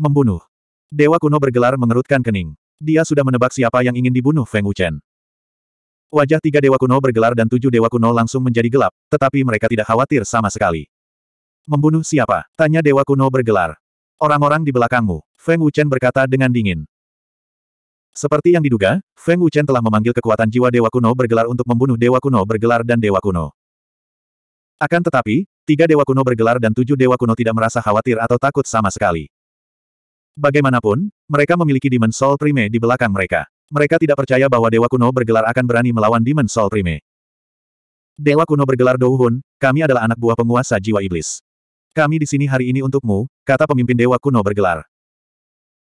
Membunuh. Dewa kuno bergelar mengerutkan kening. Dia sudah menebak siapa yang ingin dibunuh Feng Wuchen. Wajah tiga dewa kuno bergelar dan tujuh dewa kuno langsung menjadi gelap, tetapi mereka tidak khawatir sama sekali. Membunuh siapa? Tanya dewa kuno bergelar. Orang-orang di belakangmu, Feng Wuchen berkata dengan dingin. Seperti yang diduga, Feng Wuchen telah memanggil kekuatan jiwa Dewa Kuno bergelar untuk membunuh Dewa Kuno bergelar dan Dewa Kuno. Akan tetapi, tiga Dewa Kuno bergelar dan tujuh Dewa Kuno tidak merasa khawatir atau takut sama sekali. Bagaimanapun, mereka memiliki Demon Soul Prime di belakang mereka. Mereka tidak percaya bahwa Dewa Kuno bergelar akan berani melawan Demon Soul Prime. Dewa Kuno bergelar Douhun, kami adalah anak buah penguasa jiwa iblis. Kami di sini hari ini untukmu, kata pemimpin Dewa Kuno bergelar.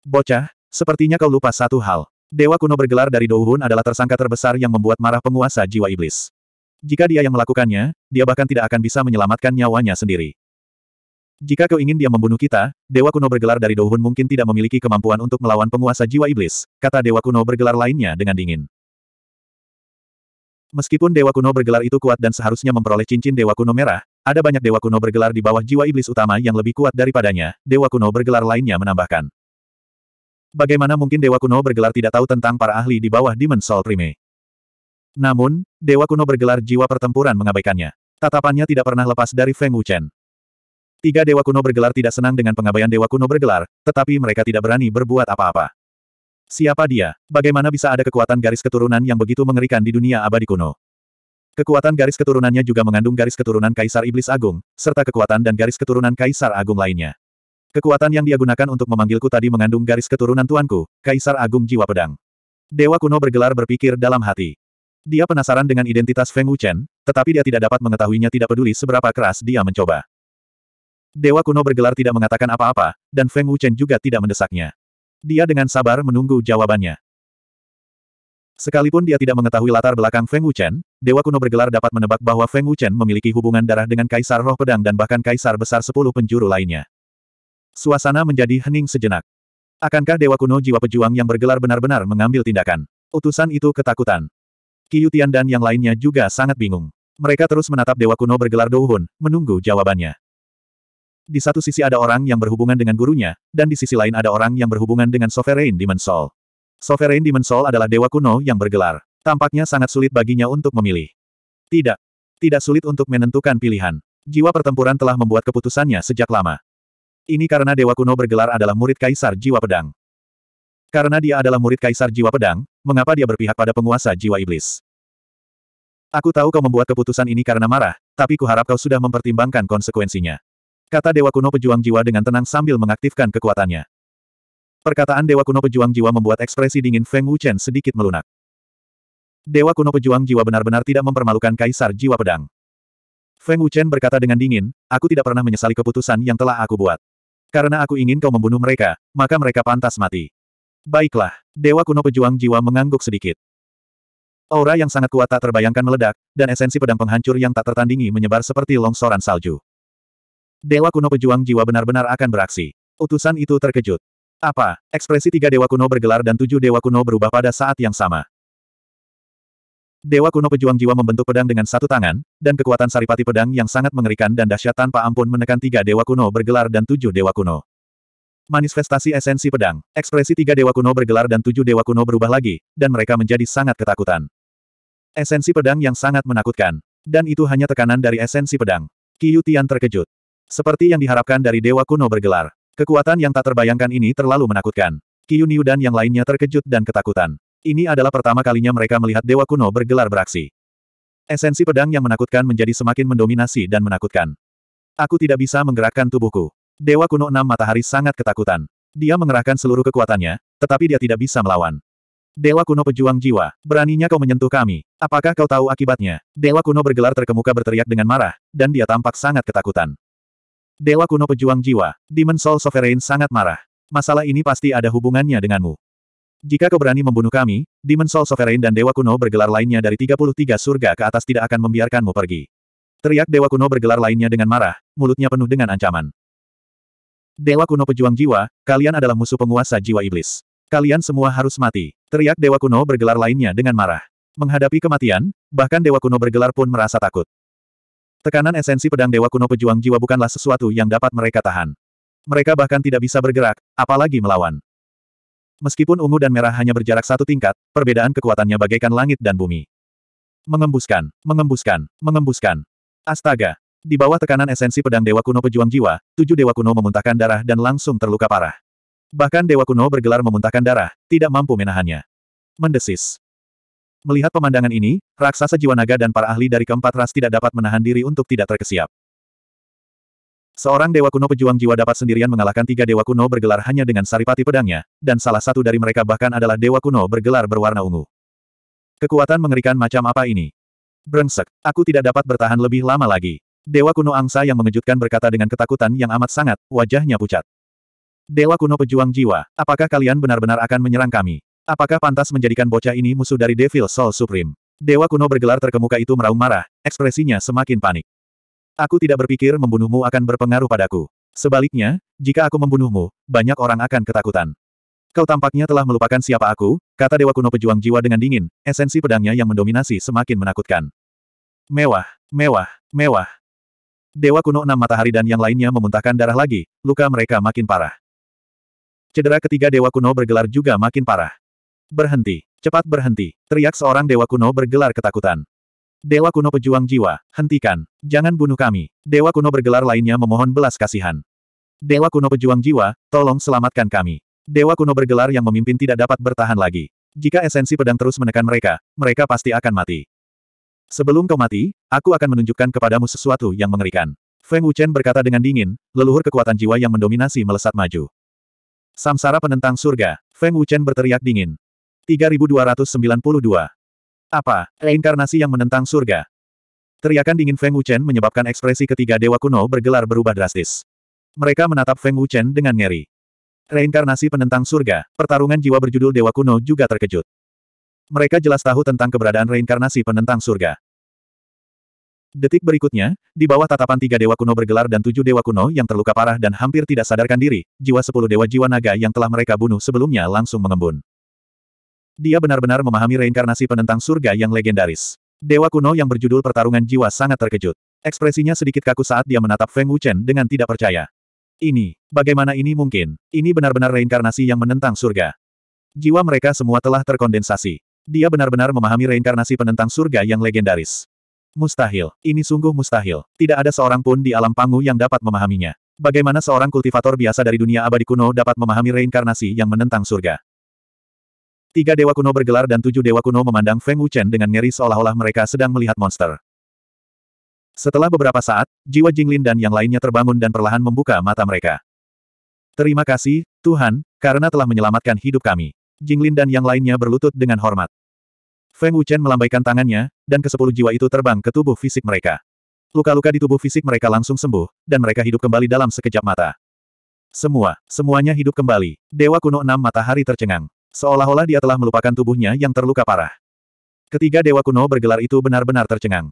Bocah, sepertinya kau lupa satu hal. Dewa Kuno bergelar dari Douhun adalah tersangka terbesar yang membuat marah penguasa jiwa iblis. Jika dia yang melakukannya, dia bahkan tidak akan bisa menyelamatkan nyawanya sendiri. Jika kau ingin dia membunuh kita, Dewa Kuno bergelar dari Douhun mungkin tidak memiliki kemampuan untuk melawan penguasa jiwa iblis, kata Dewa Kuno bergelar lainnya dengan dingin. Meskipun Dewa Kuno bergelar itu kuat dan seharusnya memperoleh cincin Dewa Kuno merah, ada banyak Dewa Kuno bergelar di bawah jiwa iblis utama yang lebih kuat daripadanya, Dewa Kuno bergelar lainnya menambahkan. Bagaimana mungkin Dewa Kuno bergelar tidak tahu tentang para ahli di bawah Demon Soul Prime? Namun, Dewa Kuno bergelar jiwa pertempuran mengabaikannya. Tatapannya tidak pernah lepas dari Feng Wuchen. Tiga dewa kuno bergelar tidak senang dengan pengabaian dewa kuno bergelar, tetapi mereka tidak berani berbuat apa-apa. Siapa dia? Bagaimana bisa ada kekuatan garis keturunan yang begitu mengerikan di dunia abadi kuno? Kekuatan garis keturunannya juga mengandung garis keturunan Kaisar Iblis Agung, serta kekuatan dan garis keturunan Kaisar Agung lainnya. Kekuatan yang dia gunakan untuk memanggilku tadi mengandung garis keturunan tuanku, Kaisar Agung Jiwa Pedang. Dewa kuno bergelar berpikir dalam hati. Dia penasaran dengan identitas Feng Wuchen, tetapi dia tidak dapat mengetahuinya tidak peduli seberapa keras dia mencoba. Dewa kuno bergelar tidak mengatakan apa-apa, dan Feng Wuchen juga tidak mendesaknya. Dia dengan sabar menunggu jawabannya. Sekalipun dia tidak mengetahui latar belakang Feng Wuchen, Dewa kuno bergelar dapat menebak bahwa Feng Wuchen memiliki hubungan darah dengan Kaisar Roh Pedang dan bahkan Kaisar Besar Sepuluh Penjuru lainnya. Suasana menjadi hening sejenak. Akankah Dewa kuno jiwa pejuang yang bergelar benar-benar mengambil tindakan? Utusan itu ketakutan. Qiyutian dan yang lainnya juga sangat bingung. Mereka terus menatap Dewa Kuno bergelar Douhun, menunggu jawabannya. Di satu sisi ada orang yang berhubungan dengan gurunya, dan di sisi lain ada orang yang berhubungan dengan Sovereign Dimensol. Sovereign Dimensol adalah dewa kuno yang bergelar. Tampaknya sangat sulit baginya untuk memilih. Tidak. Tidak sulit untuk menentukan pilihan. Jiwa pertempuran telah membuat keputusannya sejak lama. Ini karena dewa kuno bergelar adalah murid kaisar jiwa pedang. Karena dia adalah murid kaisar jiwa pedang, mengapa dia berpihak pada penguasa jiwa iblis? Aku tahu kau membuat keputusan ini karena marah, tapi kuharap kau sudah mempertimbangkan konsekuensinya. Kata Dewa Kuno Pejuang Jiwa dengan tenang sambil mengaktifkan kekuatannya. Perkataan Dewa Kuno Pejuang Jiwa membuat ekspresi dingin Feng Wuchen sedikit melunak. Dewa Kuno Pejuang Jiwa benar-benar tidak mempermalukan Kaisar Jiwa Pedang. Feng Wuchen berkata dengan dingin, aku tidak pernah menyesali keputusan yang telah aku buat. Karena aku ingin kau membunuh mereka, maka mereka pantas mati. Baiklah, Dewa Kuno Pejuang Jiwa mengangguk sedikit. Aura yang sangat kuat tak terbayangkan meledak, dan esensi pedang penghancur yang tak tertandingi menyebar seperti longsoran salju. Dewa kuno pejuang jiwa benar-benar akan beraksi. Utusan itu terkejut. Apa? Ekspresi tiga dewa kuno bergelar dan tujuh dewa kuno berubah pada saat yang sama. Dewa kuno pejuang jiwa membentuk pedang dengan satu tangan, dan kekuatan saripati pedang yang sangat mengerikan dan dahsyat tanpa ampun menekan tiga dewa kuno bergelar dan tujuh dewa kuno. Manifestasi esensi pedang, ekspresi tiga dewa kuno bergelar dan tujuh dewa kuno berubah lagi, dan mereka menjadi sangat ketakutan. Esensi pedang yang sangat menakutkan. Dan itu hanya tekanan dari esensi pedang. Qiyu Tian terkejut. Seperti yang diharapkan dari dewa kuno bergelar. Kekuatan yang tak terbayangkan ini terlalu menakutkan. Kiyuniu dan yang lainnya terkejut dan ketakutan. Ini adalah pertama kalinya mereka melihat dewa kuno bergelar beraksi. Esensi pedang yang menakutkan menjadi semakin mendominasi dan menakutkan. Aku tidak bisa menggerakkan tubuhku. Dewa kuno enam matahari sangat ketakutan. Dia mengerahkan seluruh kekuatannya, tetapi dia tidak bisa melawan. Dewa kuno pejuang jiwa, beraninya kau menyentuh kami. Apakah kau tahu akibatnya? Dewa kuno bergelar terkemuka berteriak dengan marah, dan dia tampak sangat ketakutan. Dewa kuno pejuang jiwa, Demon Soul Sovereign sangat marah. Masalah ini pasti ada hubungannya denganmu. Jika kau berani membunuh kami, Demon Soul Sovereign dan Dewa Kuno bergelar lainnya dari 33 surga ke atas tidak akan membiarkanmu pergi. Teriak Dewa Kuno bergelar lainnya dengan marah, mulutnya penuh dengan ancaman. Dewa Kuno pejuang jiwa, kalian adalah musuh penguasa jiwa iblis. Kalian semua harus mati. Teriak Dewa Kuno bergelar lainnya dengan marah. Menghadapi kematian, bahkan Dewa Kuno bergelar pun merasa takut. Tekanan esensi pedang Dewa Kuno Pejuang Jiwa bukanlah sesuatu yang dapat mereka tahan. Mereka bahkan tidak bisa bergerak, apalagi melawan. Meskipun ungu dan merah hanya berjarak satu tingkat, perbedaan kekuatannya bagaikan langit dan bumi. Mengembuskan, mengembuskan, mengembuskan. Astaga! Di bawah tekanan esensi pedang Dewa Kuno Pejuang Jiwa, tujuh Dewa Kuno memuntahkan darah dan langsung terluka parah. Bahkan Dewa Kuno bergelar memuntahkan darah, tidak mampu menahannya. Mendesis. Melihat pemandangan ini, raksasa jiwa naga dan para ahli dari keempat ras tidak dapat menahan diri untuk tidak terkesiap. Seorang dewa kuno pejuang jiwa dapat sendirian mengalahkan tiga dewa kuno bergelar hanya dengan saripati pedangnya, dan salah satu dari mereka bahkan adalah dewa kuno bergelar berwarna ungu. Kekuatan mengerikan macam apa ini? Brengsek, aku tidak dapat bertahan lebih lama lagi. Dewa kuno angsa yang mengejutkan berkata dengan ketakutan yang amat sangat, wajahnya pucat. Dewa kuno pejuang jiwa, apakah kalian benar-benar akan menyerang kami? Apakah pantas menjadikan bocah ini musuh dari Devil Soul Supreme? Dewa kuno bergelar terkemuka itu meraung marah, ekspresinya semakin panik. Aku tidak berpikir membunuhmu akan berpengaruh padaku. Sebaliknya, jika aku membunuhmu, banyak orang akan ketakutan. Kau tampaknya telah melupakan siapa aku, kata Dewa Kuno Pejuang Jiwa dengan dingin, esensi pedangnya yang mendominasi semakin menakutkan. Mewah, mewah, mewah. Dewa Kuno Enam Matahari dan yang lainnya memuntahkan darah lagi, luka mereka makin parah. Cedera ketiga Dewa Kuno bergelar juga makin parah. Berhenti! Cepat berhenti! Teriak seorang dewa kuno bergelar ketakutan. Dewa kuno pejuang jiwa, hentikan! Jangan bunuh kami! Dewa kuno bergelar lainnya memohon belas kasihan. Dewa kuno pejuang jiwa, tolong selamatkan kami! Dewa kuno bergelar yang memimpin tidak dapat bertahan lagi. Jika esensi pedang terus menekan mereka, mereka pasti akan mati. Sebelum kau mati, aku akan menunjukkan kepadamu sesuatu yang mengerikan. Feng Wuchen berkata dengan dingin, leluhur kekuatan jiwa yang mendominasi melesat maju. Samsara penentang surga, Feng Wuchen berteriak dingin. 3292. Apa? Reinkarnasi yang menentang surga. Teriakan dingin Feng Wuchen menyebabkan ekspresi ketiga dewa kuno bergelar berubah drastis. Mereka menatap Feng Wuchen dengan ngeri. Reinkarnasi penentang surga, pertarungan jiwa berjudul Dewa Kuno juga terkejut. Mereka jelas tahu tentang keberadaan reinkarnasi penentang surga. Detik berikutnya, di bawah tatapan tiga dewa kuno bergelar dan tujuh dewa kuno yang terluka parah dan hampir tidak sadarkan diri, jiwa sepuluh dewa jiwa naga yang telah mereka bunuh sebelumnya langsung mengembun. Dia benar-benar memahami reinkarnasi penentang surga yang legendaris. Dewa kuno yang berjudul Pertarungan Jiwa sangat terkejut. Ekspresinya sedikit kaku saat dia menatap Feng Wuchen dengan tidak percaya. Ini, bagaimana ini mungkin? Ini benar-benar reinkarnasi yang menentang surga. Jiwa mereka semua telah terkondensasi. Dia benar-benar memahami reinkarnasi penentang surga yang legendaris. Mustahil, ini sungguh mustahil. Tidak ada seorang pun di alam pangu yang dapat memahaminya. Bagaimana seorang kultivator biasa dari dunia abadi kuno dapat memahami reinkarnasi yang menentang surga? Tiga dewa kuno bergelar dan tujuh dewa kuno memandang Feng Wuchen dengan ngeri seolah-olah mereka sedang melihat monster. Setelah beberapa saat, jiwa Jinglin dan yang lainnya terbangun dan perlahan membuka mata mereka. Terima kasih, Tuhan, karena telah menyelamatkan hidup kami. Jinglin dan yang lainnya berlutut dengan hormat. Feng Wuchen melambaikan tangannya, dan kesepuluh jiwa itu terbang ke tubuh fisik mereka. Luka-luka di tubuh fisik mereka langsung sembuh, dan mereka hidup kembali dalam sekejap mata. Semua, semuanya hidup kembali. Dewa kuno enam matahari tercengang. Seolah-olah dia telah melupakan tubuhnya yang terluka parah. Ketiga dewa kuno bergelar itu benar-benar tercengang.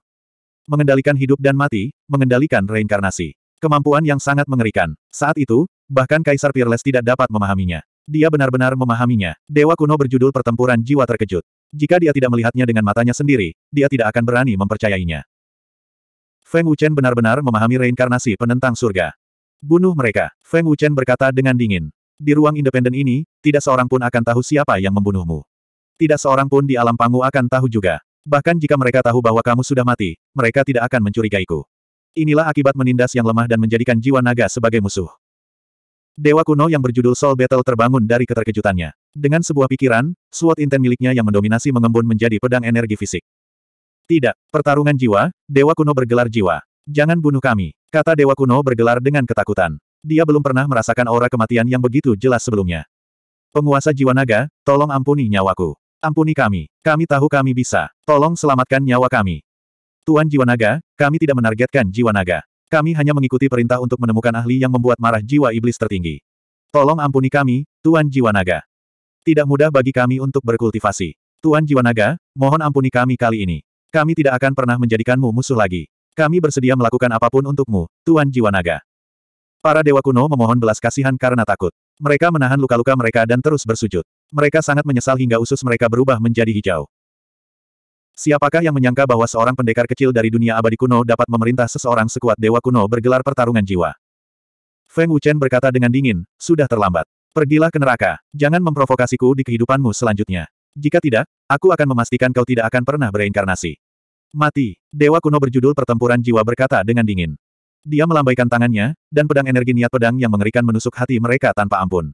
Mengendalikan hidup dan mati, mengendalikan reinkarnasi. Kemampuan yang sangat mengerikan. Saat itu, bahkan Kaisar Peerless tidak dapat memahaminya. Dia benar-benar memahaminya. Dewa kuno berjudul pertempuran jiwa terkejut. Jika dia tidak melihatnya dengan matanya sendiri, dia tidak akan berani mempercayainya. Feng Wuchen benar-benar memahami reinkarnasi penentang surga. Bunuh mereka, Feng Wuchen berkata dengan dingin. Di ruang independen ini, tidak seorang pun akan tahu siapa yang membunuhmu. Tidak seorang pun di alam pangu akan tahu juga. Bahkan jika mereka tahu bahwa kamu sudah mati, mereka tidak akan mencurigaiku. Inilah akibat menindas yang lemah dan menjadikan jiwa naga sebagai musuh. Dewa kuno yang berjudul Soul Battle terbangun dari keterkejutannya. Dengan sebuah pikiran, suatu inten miliknya yang mendominasi mengembun menjadi pedang energi fisik. Tidak, pertarungan jiwa, Dewa kuno bergelar jiwa. Jangan bunuh kami, kata Dewa kuno bergelar dengan ketakutan. Dia belum pernah merasakan aura kematian yang begitu jelas sebelumnya. Penguasa jiwa naga, tolong ampuni nyawaku. Ampuni kami. Kami tahu kami bisa. Tolong selamatkan nyawa kami. Tuan jiwa naga, kami tidak menargetkan jiwa naga. Kami hanya mengikuti perintah untuk menemukan ahli yang membuat marah jiwa iblis tertinggi. Tolong ampuni kami, Tuan jiwa naga. Tidak mudah bagi kami untuk berkultivasi. Tuan jiwa naga, mohon ampuni kami kali ini. Kami tidak akan pernah menjadikanmu musuh lagi. Kami bersedia melakukan apapun untukmu, Tuan jiwa naga. Para dewa kuno memohon belas kasihan karena takut. Mereka menahan luka-luka mereka dan terus bersujud. Mereka sangat menyesal hingga usus mereka berubah menjadi hijau. Siapakah yang menyangka bahwa seorang pendekar kecil dari dunia abadi kuno dapat memerintah seseorang sekuat dewa kuno bergelar pertarungan jiwa? Feng Wuchen berkata dengan dingin, sudah terlambat. Pergilah ke neraka, jangan memprovokasiku di kehidupanmu selanjutnya. Jika tidak, aku akan memastikan kau tidak akan pernah bereinkarnasi. Mati, Dewa Kuno berjudul Pertempuran Jiwa berkata dengan dingin. Dia melambaikan tangannya, dan pedang energi niat pedang yang mengerikan menusuk hati mereka tanpa ampun.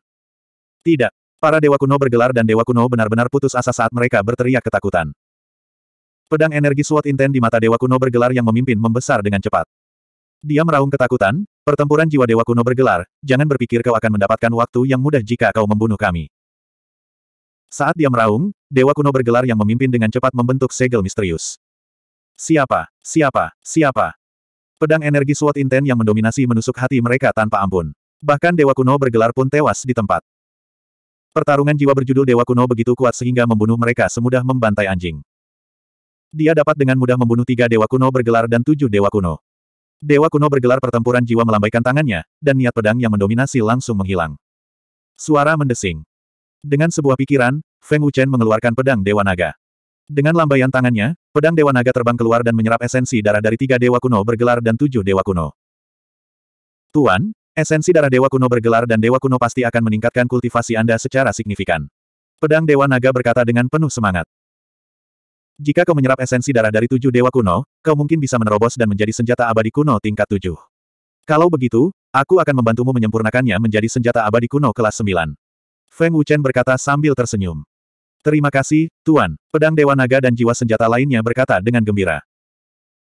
Tidak. Para dewa kuno bergelar dan dewa kuno benar-benar putus asa saat mereka berteriak ketakutan. Pedang energi suat Inten di mata dewa kuno bergelar yang memimpin membesar dengan cepat. Dia meraung ketakutan, pertempuran jiwa dewa kuno bergelar, jangan berpikir kau akan mendapatkan waktu yang mudah jika kau membunuh kami. Saat dia meraung, dewa kuno bergelar yang memimpin dengan cepat membentuk segel misterius. Siapa? Siapa? Siapa? Pedang energi SWOT Inten yang mendominasi menusuk hati mereka tanpa ampun. Bahkan Dewa Kuno bergelar pun tewas di tempat. Pertarungan jiwa berjudul Dewa Kuno begitu kuat sehingga membunuh mereka semudah membantai anjing. Dia dapat dengan mudah membunuh tiga Dewa Kuno bergelar dan tujuh Dewa Kuno. Dewa Kuno bergelar pertempuran jiwa melambaikan tangannya, dan niat pedang yang mendominasi langsung menghilang. Suara mendesing. Dengan sebuah pikiran, Feng Wuchen mengeluarkan pedang Dewa Naga. Dengan lambaian tangannya, pedang Dewa Naga terbang keluar dan menyerap esensi darah dari tiga Dewa Kuno bergelar dan tujuh Dewa Kuno. Tuan, esensi darah Dewa Kuno bergelar dan Dewa Kuno pasti akan meningkatkan kultivasi Anda secara signifikan. Pedang Dewa Naga berkata dengan penuh semangat. Jika kau menyerap esensi darah dari tujuh Dewa Kuno, kau mungkin bisa menerobos dan menjadi senjata abadi kuno tingkat tujuh. Kalau begitu, aku akan membantumu menyempurnakannya menjadi senjata abadi kuno kelas sembilan. Feng Wuchen berkata sambil tersenyum. Terima kasih, Tuan. Pedang Dewa Naga dan jiwa senjata lainnya berkata dengan gembira.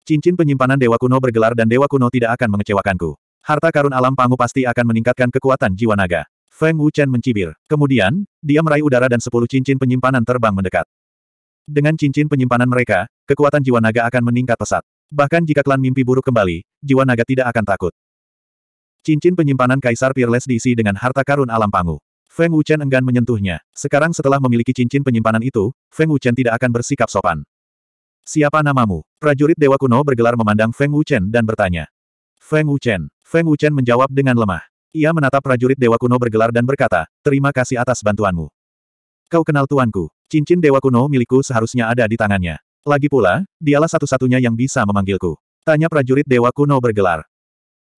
Cincin penyimpanan Dewa Kuno bergelar dan Dewa Kuno tidak akan mengecewakanku. Harta karun alam pangu pasti akan meningkatkan kekuatan jiwa naga. Feng Wuchen mencibir. Kemudian, dia meraih udara dan sepuluh cincin penyimpanan terbang mendekat. Dengan cincin penyimpanan mereka, kekuatan jiwa naga akan meningkat pesat. Bahkan jika klan mimpi buruk kembali, jiwa naga tidak akan takut. Cincin penyimpanan Kaisar Peerless diisi dengan harta karun alam pangu. Feng Wuchen enggan menyentuhnya. Sekarang setelah memiliki cincin penyimpanan itu, Feng Wuchen tidak akan bersikap sopan. Siapa namamu? Prajurit Dewa Kuno bergelar memandang Feng Wuchen dan bertanya. Feng Wuchen. Feng Wuchen menjawab dengan lemah. Ia menatap prajurit Dewa Kuno bergelar dan berkata, terima kasih atas bantuanmu. Kau kenal tuanku. Cincin Dewa Kuno milikku seharusnya ada di tangannya. Lagi pula, dialah satu-satunya yang bisa memanggilku. Tanya prajurit Dewa Kuno bergelar.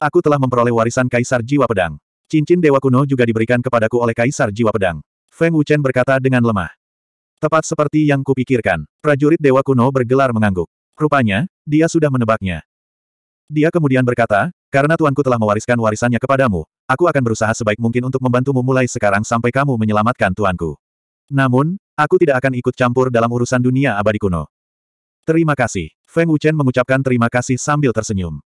Aku telah memperoleh warisan Kaisar Jiwa Pedang. Cincin dewa kuno juga diberikan kepadaku oleh Kaisar Jiwa Pedang. Feng Wuchen berkata dengan lemah. Tepat seperti yang kupikirkan, prajurit dewa kuno bergelar mengangguk. Rupanya, dia sudah menebaknya. Dia kemudian berkata, karena tuanku telah mewariskan warisannya kepadamu, aku akan berusaha sebaik mungkin untuk membantumu mulai sekarang sampai kamu menyelamatkan tuanku. Namun, aku tidak akan ikut campur dalam urusan dunia abadi kuno. Terima kasih. Feng Wuchen mengucapkan terima kasih sambil tersenyum.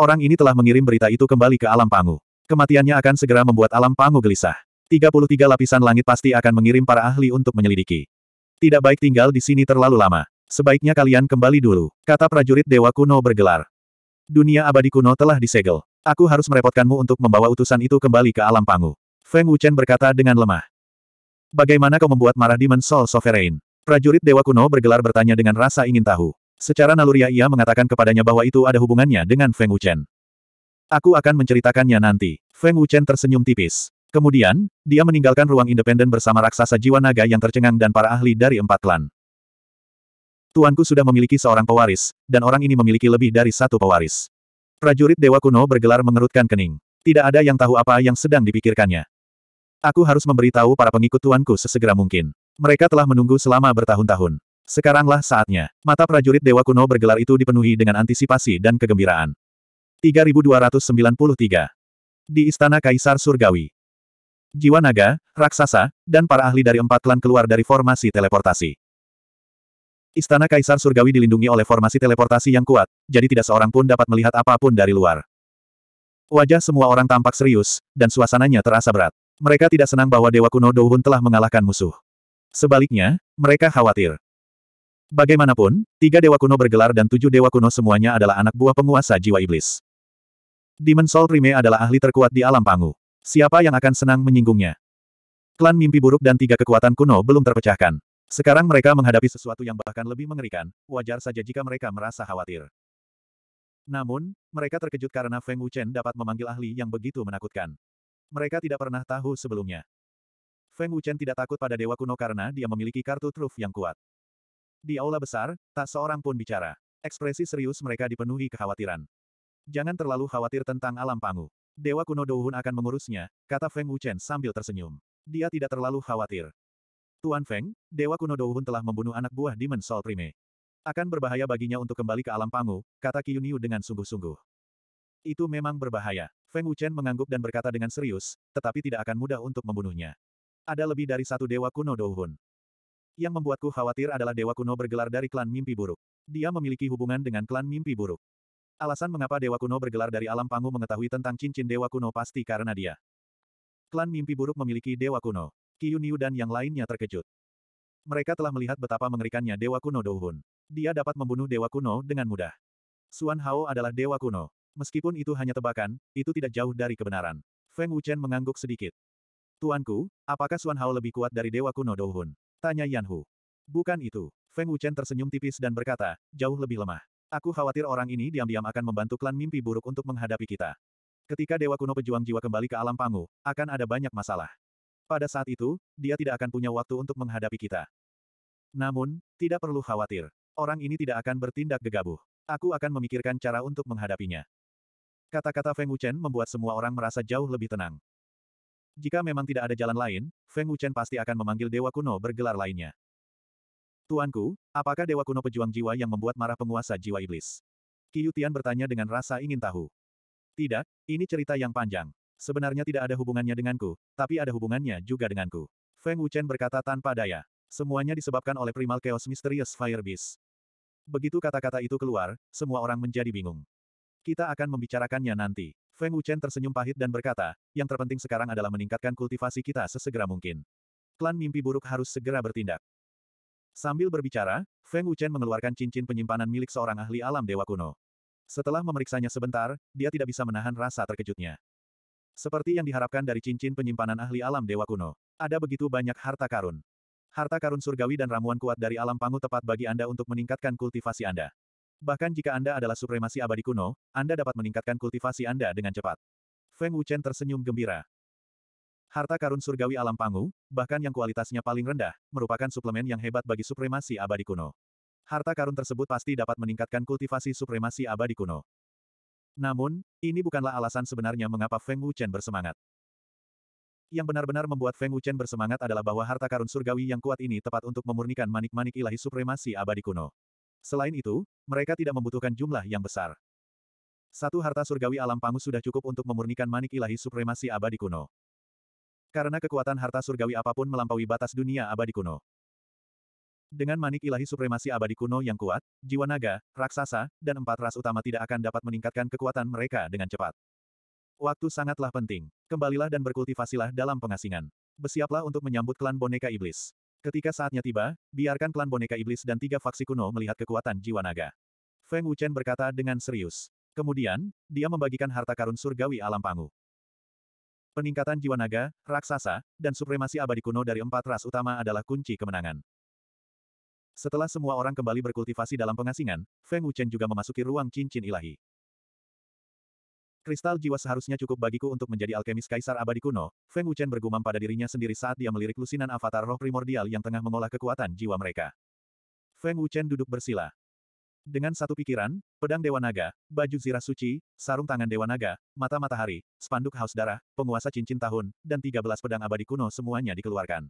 Orang ini telah mengirim berita itu kembali ke alam Panggung. Kematiannya akan segera membuat alam pangu gelisah. 33 lapisan langit pasti akan mengirim para ahli untuk menyelidiki. Tidak baik tinggal di sini terlalu lama. Sebaiknya kalian kembali dulu, kata prajurit Dewa Kuno bergelar. Dunia abadi kuno telah disegel. Aku harus merepotkanmu untuk membawa utusan itu kembali ke alam pangu. Feng Wuchen berkata dengan lemah. Bagaimana kau membuat marah Demon Soul Sovereign? Prajurit Dewa Kuno bergelar bertanya dengan rasa ingin tahu. Secara naluria ia mengatakan kepadanya bahwa itu ada hubungannya dengan Feng Wuchen. Aku akan menceritakannya nanti. Feng Wuchen tersenyum tipis. Kemudian, dia meninggalkan ruang independen bersama raksasa jiwa naga yang tercengang dan para ahli dari empat klan. Tuanku sudah memiliki seorang pewaris, dan orang ini memiliki lebih dari satu pewaris. Prajurit Dewa Kuno bergelar mengerutkan kening. Tidak ada yang tahu apa yang sedang dipikirkannya. Aku harus memberitahu para pengikut tuanku sesegera mungkin. Mereka telah menunggu selama bertahun-tahun. Sekaranglah saatnya. Mata prajurit Dewa Kuno bergelar itu dipenuhi dengan antisipasi dan kegembiraan. 3293. Di Istana Kaisar Surgawi. Jiwa naga, raksasa, dan para ahli dari empat klan keluar dari formasi teleportasi. Istana Kaisar Surgawi dilindungi oleh formasi teleportasi yang kuat, jadi tidak seorang pun dapat melihat apapun dari luar. Wajah semua orang tampak serius, dan suasananya terasa berat. Mereka tidak senang bahwa Dewa Kuno Douhun telah mengalahkan musuh. Sebaliknya, mereka khawatir. Bagaimanapun, tiga Dewa Kuno bergelar dan tujuh Dewa Kuno semuanya adalah anak buah penguasa jiwa iblis. Demon Soul Prime adalah ahli terkuat di alam pangu. Siapa yang akan senang menyinggungnya? Klan mimpi buruk dan tiga kekuatan kuno belum terpecahkan. Sekarang mereka menghadapi sesuatu yang bahkan lebih mengerikan, wajar saja jika mereka merasa khawatir. Namun, mereka terkejut karena Feng Wuchen dapat memanggil ahli yang begitu menakutkan. Mereka tidak pernah tahu sebelumnya. Feng Wuchen tidak takut pada dewa kuno karena dia memiliki kartu truf yang kuat. Di aula besar, tak seorang pun bicara. Ekspresi serius mereka dipenuhi kekhawatiran. Jangan terlalu khawatir tentang alam pangu. Dewa kuno Douhun akan mengurusnya, kata Feng Wuchen sambil tersenyum. Dia tidak terlalu khawatir. Tuan Feng, Dewa kuno Douhun telah membunuh anak buah Demon Soul Prime. Akan berbahaya baginya untuk kembali ke alam pangu, kata Qiyunyu dengan sungguh-sungguh. Itu memang berbahaya. Feng Wuchen mengangguk dan berkata dengan serius, tetapi tidak akan mudah untuk membunuhnya. Ada lebih dari satu Dewa kuno Douhun. Yang membuatku khawatir adalah Dewa kuno bergelar dari klan mimpi buruk. Dia memiliki hubungan dengan klan mimpi buruk. Alasan mengapa Dewa Kuno bergelar dari alam pangu mengetahui tentang cincin Dewa Kuno pasti karena dia. Klan mimpi buruk memiliki Dewa Kuno. Kiyuniu dan yang lainnya terkejut. Mereka telah melihat betapa mengerikannya Dewa Kuno Douhun. Dia dapat membunuh Dewa Kuno dengan mudah. Suan Hao adalah Dewa Kuno. Meskipun itu hanya tebakan, itu tidak jauh dari kebenaran. Feng Wuchen mengangguk sedikit. Tuanku, apakah Suan Hao lebih kuat dari Dewa Kuno Douhun? Tanya Yan Hu. Bukan itu. Feng Wuchen tersenyum tipis dan berkata, jauh lebih lemah. Aku khawatir orang ini diam-diam akan membantu klan mimpi buruk untuk menghadapi kita. Ketika Dewa Kuno Pejuang Jiwa kembali ke alam pangu, akan ada banyak masalah. Pada saat itu, dia tidak akan punya waktu untuk menghadapi kita. Namun, tidak perlu khawatir. Orang ini tidak akan bertindak gegabah. Aku akan memikirkan cara untuk menghadapinya. Kata-kata Feng Wuchen membuat semua orang merasa jauh lebih tenang. Jika memang tidak ada jalan lain, Feng Wuchen pasti akan memanggil Dewa Kuno bergelar lainnya. Tuanku, apakah dewa kuno pejuang jiwa yang membuat marah penguasa jiwa iblis? Tian bertanya dengan rasa ingin tahu. Tidak, ini cerita yang panjang. Sebenarnya tidak ada hubungannya denganku, tapi ada hubungannya juga denganku. Feng Wuchen berkata tanpa daya. Semuanya disebabkan oleh primal chaos misterius Fire Beast. Begitu kata-kata itu keluar, semua orang menjadi bingung. Kita akan membicarakannya nanti. Feng Wuchen tersenyum pahit dan berkata, yang terpenting sekarang adalah meningkatkan kultivasi kita sesegera mungkin. Klan mimpi buruk harus segera bertindak. Sambil berbicara, Feng Wuchen mengeluarkan cincin penyimpanan milik seorang ahli alam dewa kuno. Setelah memeriksanya sebentar, dia tidak bisa menahan rasa terkejutnya. Seperti yang diharapkan dari cincin penyimpanan ahli alam dewa kuno, ada begitu banyak harta karun. Harta karun surgawi dan ramuan kuat dari alam pangu tepat bagi Anda untuk meningkatkan kultivasi Anda. Bahkan jika Anda adalah supremasi abadi kuno, Anda dapat meningkatkan kultivasi Anda dengan cepat. Feng Wuchen tersenyum gembira. Harta karun surgawi alam pangu, bahkan yang kualitasnya paling rendah, merupakan suplemen yang hebat bagi supremasi abadi kuno. Harta karun tersebut pasti dapat meningkatkan kultivasi supremasi abadi kuno. Namun, ini bukanlah alasan sebenarnya mengapa Feng Wuchen bersemangat. Yang benar-benar membuat Feng Wuchen bersemangat adalah bahwa harta karun surgawi yang kuat ini tepat untuk memurnikan manik-manik ilahi supremasi abadi kuno. Selain itu, mereka tidak membutuhkan jumlah yang besar. Satu harta surgawi alam pangu sudah cukup untuk memurnikan manik ilahi supremasi abadi kuno. Karena kekuatan harta surgawi apapun melampaui batas dunia abadi kuno. Dengan manik ilahi supremasi abadi kuno yang kuat, jiwa naga, raksasa, dan empat ras utama tidak akan dapat meningkatkan kekuatan mereka dengan cepat. Waktu sangatlah penting. Kembalilah dan berkultivasilah dalam pengasingan. Bersiaplah untuk menyambut klan boneka iblis. Ketika saatnya tiba, biarkan klan boneka iblis dan tiga faksi kuno melihat kekuatan jiwa naga. Feng Wuchen berkata dengan serius. Kemudian, dia membagikan harta karun surgawi alam Panggung peningkatan jiwa naga, raksasa, dan supremasi abadi kuno dari empat ras utama adalah kunci kemenangan. Setelah semua orang kembali berkultivasi dalam pengasingan, Feng Wuchen juga memasuki ruang cincin ilahi. Kristal jiwa seharusnya cukup bagiku untuk menjadi alkemis kaisar abadi kuno, Feng Wuchen bergumam pada dirinya sendiri saat dia melirik lusinan avatar roh primordial yang tengah mengolah kekuatan jiwa mereka. Feng Wuchen duduk bersila. Dengan satu pikiran, pedang Dewa Naga, baju zirah suci, sarung tangan Dewa Naga, mata matahari, spanduk haus darah, penguasa cincin tahun, dan 13 pedang abadi kuno semuanya dikeluarkan.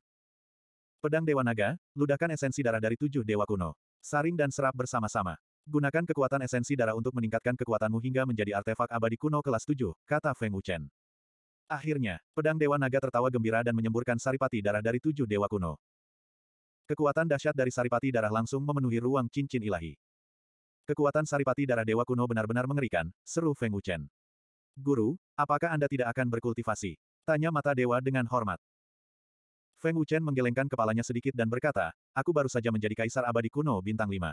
Pedang Dewa Naga, ludahkan esensi darah dari tujuh Dewa kuno. Saring dan serap bersama-sama. Gunakan kekuatan esensi darah untuk meningkatkan kekuatanmu hingga menjadi artefak abadi kuno kelas 7, kata Feng Wuchen. Akhirnya, pedang Dewa Naga tertawa gembira dan menyemburkan saripati darah dari tujuh Dewa kuno. Kekuatan dahsyat dari saripati darah langsung memenuhi ruang cincin ilahi. Kekuatan saripati darah dewa kuno benar-benar mengerikan, seru Feng Wuchen. Guru, apakah Anda tidak akan berkultivasi? Tanya mata dewa dengan hormat. Feng Wuchen menggelengkan kepalanya sedikit dan berkata, aku baru saja menjadi kaisar abadi kuno bintang Lima.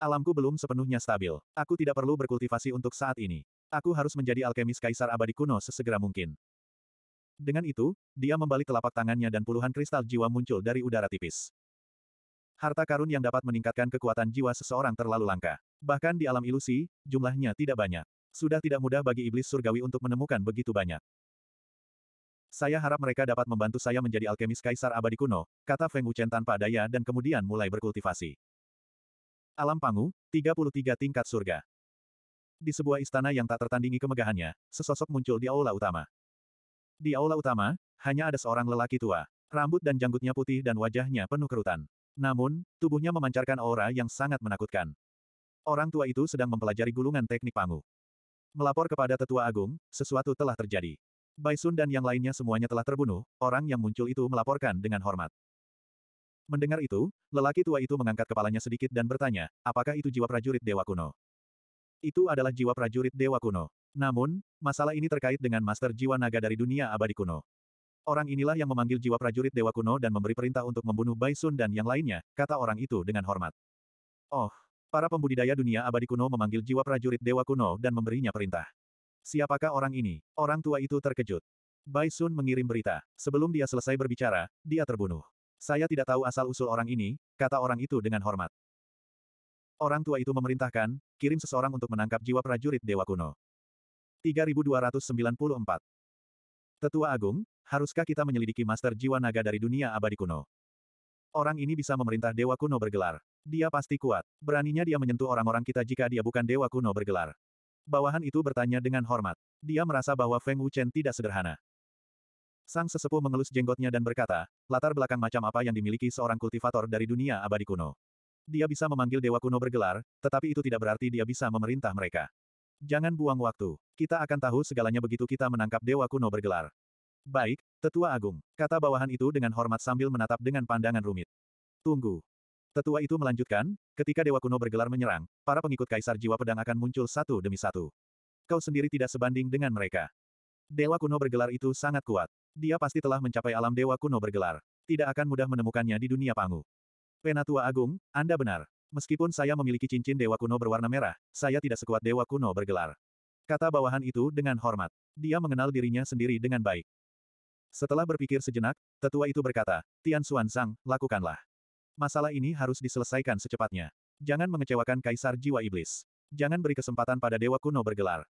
Alamku belum sepenuhnya stabil. Aku tidak perlu berkultivasi untuk saat ini. Aku harus menjadi alkemis kaisar abadi kuno sesegera mungkin. Dengan itu, dia membalik telapak tangannya dan puluhan kristal jiwa muncul dari udara tipis. Harta karun yang dapat meningkatkan kekuatan jiwa seseorang terlalu langka. Bahkan di alam ilusi, jumlahnya tidak banyak. Sudah tidak mudah bagi iblis surgawi untuk menemukan begitu banyak. Saya harap mereka dapat membantu saya menjadi alkemis kaisar abadi kuno, kata Feng Wuchen tanpa daya dan kemudian mulai berkultivasi. Alam Pangu, 33 tingkat surga. Di sebuah istana yang tak tertandingi kemegahannya, sesosok muncul di aula utama. Di aula utama, hanya ada seorang lelaki tua. Rambut dan janggutnya putih dan wajahnya penuh kerutan. Namun, tubuhnya memancarkan aura yang sangat menakutkan. Orang tua itu sedang mempelajari gulungan teknik pangu. Melapor kepada tetua agung, sesuatu telah terjadi. Baisun dan yang lainnya semuanya telah terbunuh, orang yang muncul itu melaporkan dengan hormat. Mendengar itu, lelaki tua itu mengangkat kepalanya sedikit dan bertanya, apakah itu jiwa prajurit Dewa Kuno? Itu adalah jiwa prajurit Dewa Kuno. Namun, masalah ini terkait dengan master jiwa naga dari dunia abadi kuno. Orang inilah yang memanggil jiwa prajurit Dewa Kuno dan memberi perintah untuk membunuh Bai Sun dan yang lainnya, kata orang itu dengan hormat. Oh, para pembudidaya dunia abadi kuno memanggil jiwa prajurit Dewa Kuno dan memberinya perintah. Siapakah orang ini? Orang tua itu terkejut. Bai Sun mengirim berita. Sebelum dia selesai berbicara, dia terbunuh. Saya tidak tahu asal-usul orang ini, kata orang itu dengan hormat. Orang tua itu memerintahkan, kirim seseorang untuk menangkap jiwa prajurit Dewa Kuno. 3294 Tetua Agung, haruskah kita menyelidiki Master Jiwa Naga dari dunia abadi kuno? Orang ini bisa memerintah Dewa Kuno bergelar. Dia pasti kuat. Beraninya dia menyentuh orang-orang kita jika dia bukan Dewa Kuno bergelar. Bawahan itu bertanya dengan hormat. Dia merasa bahwa Feng Wuchen tidak sederhana. Sang sesepuh mengelus jenggotnya dan berkata, latar belakang macam apa yang dimiliki seorang kultivator dari dunia abadi kuno. Dia bisa memanggil Dewa Kuno bergelar, tetapi itu tidak berarti dia bisa memerintah mereka. Jangan buang waktu. Kita akan tahu segalanya begitu kita menangkap Dewa Kuno bergelar. Baik, Tetua Agung, kata bawahan itu dengan hormat sambil menatap dengan pandangan rumit. Tunggu. Tetua itu melanjutkan, ketika Dewa Kuno bergelar menyerang, para pengikut Kaisar Jiwa Pedang akan muncul satu demi satu. Kau sendiri tidak sebanding dengan mereka. Dewa Kuno bergelar itu sangat kuat. Dia pasti telah mencapai alam Dewa Kuno bergelar. Tidak akan mudah menemukannya di dunia Pangu. Penatua Agung, Anda benar. Meskipun saya memiliki cincin dewa kuno berwarna merah, saya tidak sekuat dewa kuno bergelar. Kata bawahan itu dengan hormat. Dia mengenal dirinya sendiri dengan baik. Setelah berpikir sejenak, tetua itu berkata, Tian Xuan Zhang, lakukanlah. Masalah ini harus diselesaikan secepatnya. Jangan mengecewakan Kaisar Jiwa Iblis. Jangan beri kesempatan pada Dewa Kuno bergelar.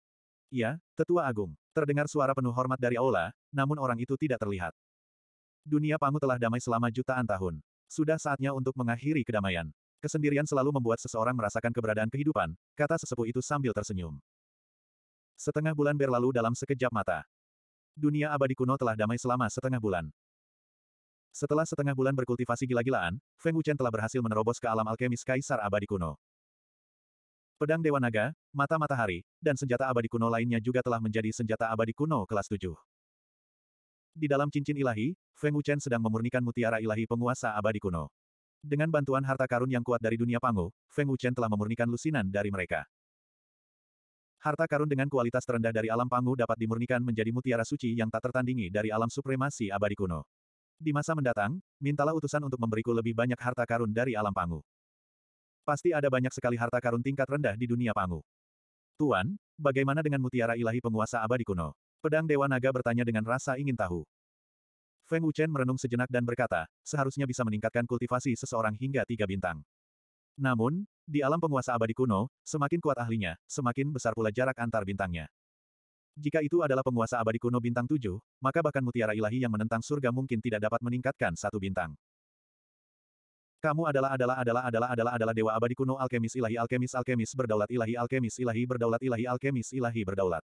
Ya, Tetua Agung. Terdengar suara penuh hormat dari Aula, namun orang itu tidak terlihat. Dunia Pangu telah damai selama jutaan tahun. Sudah saatnya untuk mengakhiri kedamaian. Kesendirian selalu membuat seseorang merasakan keberadaan kehidupan, kata sesepuh itu sambil tersenyum. Setengah bulan berlalu dalam sekejap mata. Dunia abadi kuno telah damai selama setengah bulan. Setelah setengah bulan berkultivasi gila-gilaan, Feng Wuchen telah berhasil menerobos ke alam alkemis Kaisar Abadi Kuno. Pedang Dewa Naga, Mata Matahari, dan senjata abadi kuno lainnya juga telah menjadi senjata abadi kuno kelas 7. Di dalam cincin ilahi, Feng Wuchen sedang memurnikan mutiara ilahi penguasa abadi kuno. Dengan bantuan harta karun yang kuat dari dunia Pango, Feng Wuchen telah memurnikan lusinan dari mereka. Harta karun dengan kualitas terendah dari alam pangu dapat dimurnikan menjadi mutiara suci yang tak tertandingi dari alam supremasi abadi kuno. Di masa mendatang, mintalah utusan untuk memberiku lebih banyak harta karun dari alam pangu. Pasti ada banyak sekali harta karun tingkat rendah di dunia pangu. Tuan, bagaimana dengan mutiara ilahi penguasa abadi kuno? Pedang Dewa Naga bertanya dengan rasa ingin tahu. Feng Wuchen merenung sejenak dan berkata, seharusnya bisa meningkatkan kultivasi seseorang hingga tiga bintang. Namun, di alam penguasa abadi kuno, semakin kuat ahlinya, semakin besar pula jarak antar bintangnya. Jika itu adalah penguasa abadi kuno bintang tujuh, maka bahkan mutiara ilahi yang menentang surga mungkin tidak dapat meningkatkan satu bintang. Kamu adalah adalah adalah adalah adalah adalah dewa abadi kuno alkemis ilahi alkemis alkemis berdaulat ilahi alkemis ilahi berdaulat ilahi alkemis ilahi berdaulat.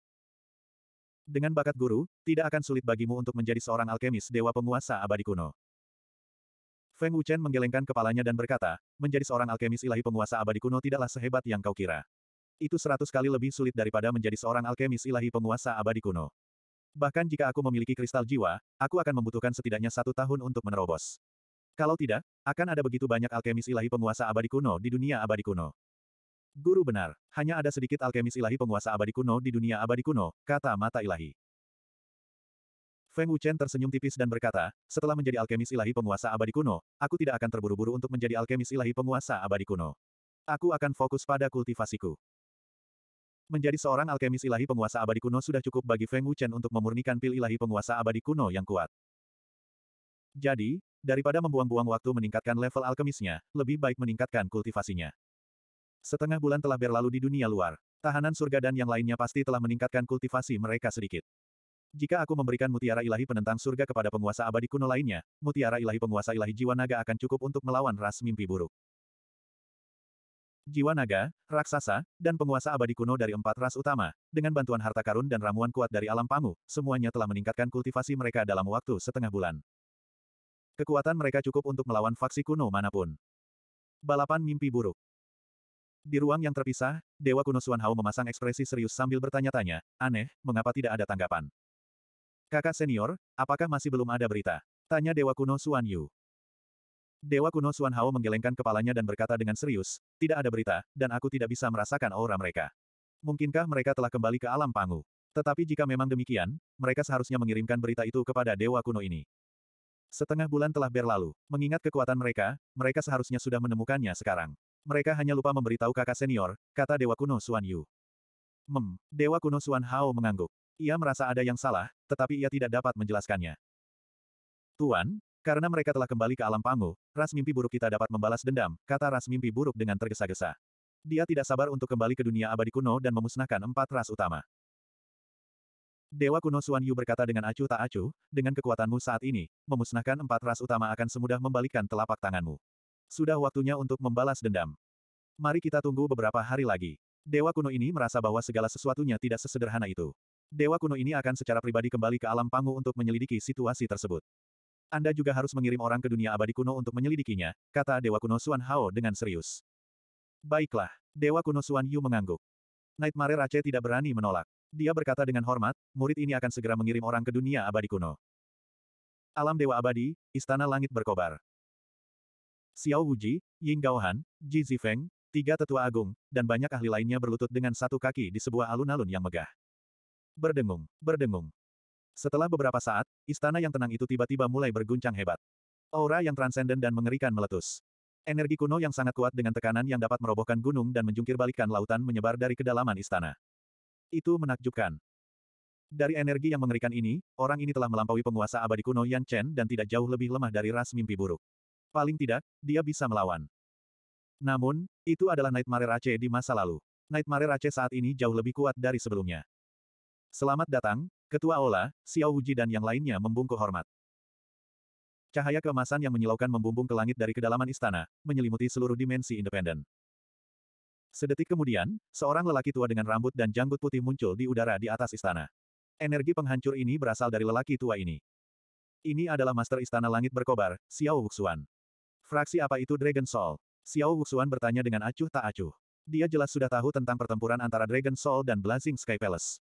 Dengan bakat guru, tidak akan sulit bagimu untuk menjadi seorang alkemis dewa penguasa abadi kuno. Feng Wuchen menggelengkan kepalanya dan berkata, menjadi seorang alkemis ilahi penguasa abadi kuno tidaklah sehebat yang kau kira. Itu seratus kali lebih sulit daripada menjadi seorang alkemis ilahi penguasa abadi kuno. Bahkan jika aku memiliki kristal jiwa, aku akan membutuhkan setidaknya satu tahun untuk menerobos. Kalau tidak, akan ada begitu banyak alkemis ilahi penguasa abadi kuno di dunia abadi kuno. Guru benar, hanya ada sedikit alkemis ilahi penguasa abadi kuno di dunia abadi kuno, kata mata ilahi. Feng Wuchen tersenyum tipis dan berkata, setelah menjadi alkemis ilahi penguasa abadi kuno, aku tidak akan terburu-buru untuk menjadi alkemis ilahi penguasa abadi kuno. Aku akan fokus pada kultivasiku. Menjadi seorang alkemis ilahi penguasa abadi kuno sudah cukup bagi Feng Wuchen untuk memurnikan pil ilahi penguasa abadi kuno yang kuat. Jadi, daripada membuang-buang waktu meningkatkan level alkemisnya, lebih baik meningkatkan kultivasinya. Setengah bulan telah berlalu di dunia luar. Tahanan surga dan yang lainnya pasti telah meningkatkan kultivasi mereka sedikit. Jika aku memberikan mutiara ilahi penentang surga kepada penguasa abadi kuno lainnya, mutiara ilahi penguasa ilahi jiwa naga akan cukup untuk melawan ras mimpi buruk. Jiwa naga, raksasa, dan penguasa abadi kuno dari empat ras utama, dengan bantuan harta karun dan ramuan kuat dari alam pangu, semuanya telah meningkatkan kultivasi mereka dalam waktu setengah bulan. Kekuatan mereka cukup untuk melawan faksi kuno manapun. Balapan mimpi buruk. Di ruang yang terpisah, Dewa kuno Suan Hao memasang ekspresi serius sambil bertanya-tanya, aneh, mengapa tidak ada tanggapan? Kakak senior, apakah masih belum ada berita? Tanya Dewa kuno Suan Yu. Dewa kuno Suan Hao menggelengkan kepalanya dan berkata dengan serius, tidak ada berita, dan aku tidak bisa merasakan aura mereka. Mungkinkah mereka telah kembali ke alam pangu? Tetapi jika memang demikian, mereka seharusnya mengirimkan berita itu kepada Dewa kuno ini. Setengah bulan telah berlalu. Mengingat kekuatan mereka, mereka seharusnya sudah menemukannya sekarang. Mereka hanya lupa memberitahu kakak senior, kata Dewa Kuno Suan Yu. Mem, Dewa Kuno Suan Hao mengangguk. Ia merasa ada yang salah, tetapi ia tidak dapat menjelaskannya. Tuan, karena mereka telah kembali ke alam pangu, ras mimpi buruk kita dapat membalas dendam, kata ras mimpi buruk dengan tergesa-gesa. Dia tidak sabar untuk kembali ke dunia abadi kuno dan memusnahkan empat ras utama. Dewa kuno Suan Yu berkata dengan acuh tak acuh, dengan kekuatanmu saat ini, memusnahkan empat ras utama akan semudah membalikkan telapak tanganmu. Sudah waktunya untuk membalas dendam. Mari kita tunggu beberapa hari lagi. Dewa kuno ini merasa bahwa segala sesuatunya tidak sesederhana itu. Dewa kuno ini akan secara pribadi kembali ke alam pangu untuk menyelidiki situasi tersebut. Anda juga harus mengirim orang ke dunia abadi kuno untuk menyelidikinya, kata Dewa kuno Suan Hao dengan serius. Baiklah, Dewa kuno Suan Yu mengangguk. Nightmare Rache tidak berani menolak. Dia berkata dengan hormat, murid ini akan segera mengirim orang ke dunia abadi kuno. Alam Dewa Abadi, Istana Langit Berkobar. Xiao Wuji, Ying Gaohan, Ji Zifeng, tiga tetua agung, dan banyak ahli lainnya berlutut dengan satu kaki di sebuah alun-alun yang megah. Berdengung, berdengung. Setelah beberapa saat, istana yang tenang itu tiba-tiba mulai berguncang hebat. Aura yang transenden dan mengerikan meletus. Energi kuno yang sangat kuat dengan tekanan yang dapat merobohkan gunung dan menjungkir lautan menyebar dari kedalaman istana. Itu menakjubkan. Dari energi yang mengerikan ini, orang ini telah melampaui penguasa abadi kuno Yan Chen dan tidak jauh lebih lemah dari ras mimpi buruk. Paling tidak, dia bisa melawan. Namun, itu adalah Nightmare Ace di masa lalu. Nightmare Ace saat ini jauh lebih kuat dari sebelumnya. Selamat datang, Ketua Ola, Xiao Wuji dan yang lainnya membungkuk hormat. Cahaya kemasan yang menyilaukan membumbung ke langit dari kedalaman istana, menyelimuti seluruh dimensi independen. Sedetik kemudian, seorang lelaki tua dengan rambut dan janggut putih muncul di udara di atas istana. Energi penghancur ini berasal dari lelaki tua ini. Ini adalah Master Istana Langit Berkobar, Xiao Wuxuan. Fraksi apa itu Dragon Soul? Xiao Wuxuan bertanya dengan acuh tak acuh. Dia jelas sudah tahu tentang pertempuran antara Dragon Soul dan Blazing Sky Palace.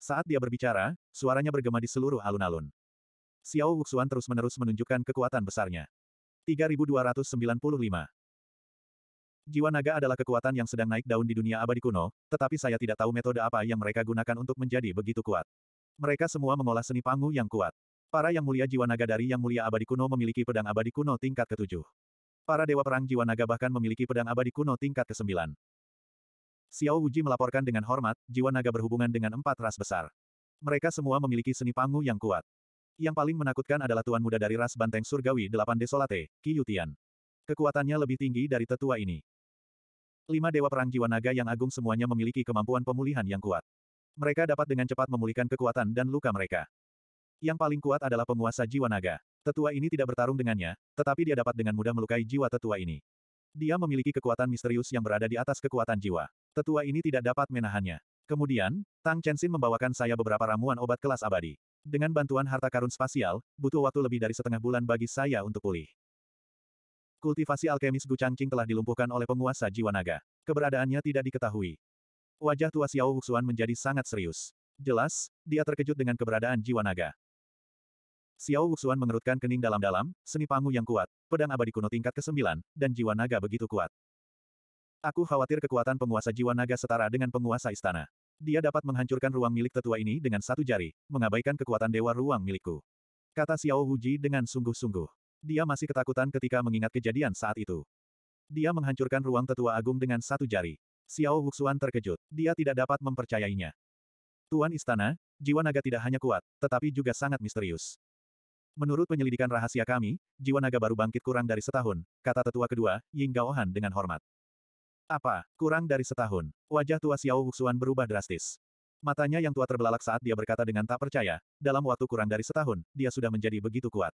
Saat dia berbicara, suaranya bergema di seluruh alun-alun. Xiao Wuxuan terus-menerus menunjukkan kekuatan besarnya. 3295. Jiwa naga adalah kekuatan yang sedang naik daun di dunia abadi kuno, tetapi saya tidak tahu metode apa yang mereka gunakan untuk menjadi begitu kuat. Mereka semua mengolah seni pangu yang kuat. Para Yang Mulia Jiwa Naga dari Yang Mulia Abadi Kuno memiliki pedang abadi kuno tingkat ke-7. Para Dewa Perang Jiwa Naga bahkan memiliki pedang abadi kuno tingkat ke-9. Xiao Wuji melaporkan dengan hormat, Jiwa Naga berhubungan dengan empat ras besar. Mereka semua memiliki seni pangu yang kuat. Yang paling menakutkan adalah Tuan Muda dari ras Banteng Surgawi Delapan Desolate, Qi Yutian. Kekuatannya lebih tinggi dari tetua ini. Lima Dewa Perang Jiwa Naga yang agung semuanya memiliki kemampuan pemulihan yang kuat. Mereka dapat dengan cepat memulihkan kekuatan dan luka mereka. Yang paling kuat adalah penguasa jiwa naga. Tetua ini tidak bertarung dengannya, tetapi dia dapat dengan mudah melukai jiwa tetua ini. Dia memiliki kekuatan misterius yang berada di atas kekuatan jiwa. Tetua ini tidak dapat menahannya. Kemudian, Tang Chenxin membawakan saya beberapa ramuan obat kelas abadi. Dengan bantuan harta karun spasial, butuh waktu lebih dari setengah bulan bagi saya untuk pulih. Kultivasi alkemis Gu Changqing telah dilumpuhkan oleh penguasa jiwa naga. Keberadaannya tidak diketahui. Wajah tua Xiao Huxuan menjadi sangat serius. Jelas, dia terkejut dengan keberadaan jiwa naga. Xiao Wuxuan mengerutkan kening dalam-dalam, seni pangu yang kuat, pedang abadi kuno tingkat ke-9, dan jiwa naga begitu kuat. Aku khawatir kekuatan penguasa jiwa naga setara dengan penguasa istana. Dia dapat menghancurkan ruang milik tetua ini dengan satu jari, mengabaikan kekuatan dewa ruang milikku. Kata Xiao Wuji dengan sungguh-sungguh. Dia masih ketakutan ketika mengingat kejadian saat itu. Dia menghancurkan ruang tetua agung dengan satu jari. Xiao Wuxuan terkejut. Dia tidak dapat mempercayainya. Tuan Istana, jiwa naga tidak hanya kuat, tetapi juga sangat misterius. Menurut penyelidikan rahasia kami, jiwa naga baru bangkit kurang dari setahun, kata tetua kedua, Ying Gaohan dengan hormat. Apa, kurang dari setahun? Wajah tua Xiao Huxuan berubah drastis. Matanya yang tua terbelalak saat dia berkata dengan tak percaya, dalam waktu kurang dari setahun, dia sudah menjadi begitu kuat.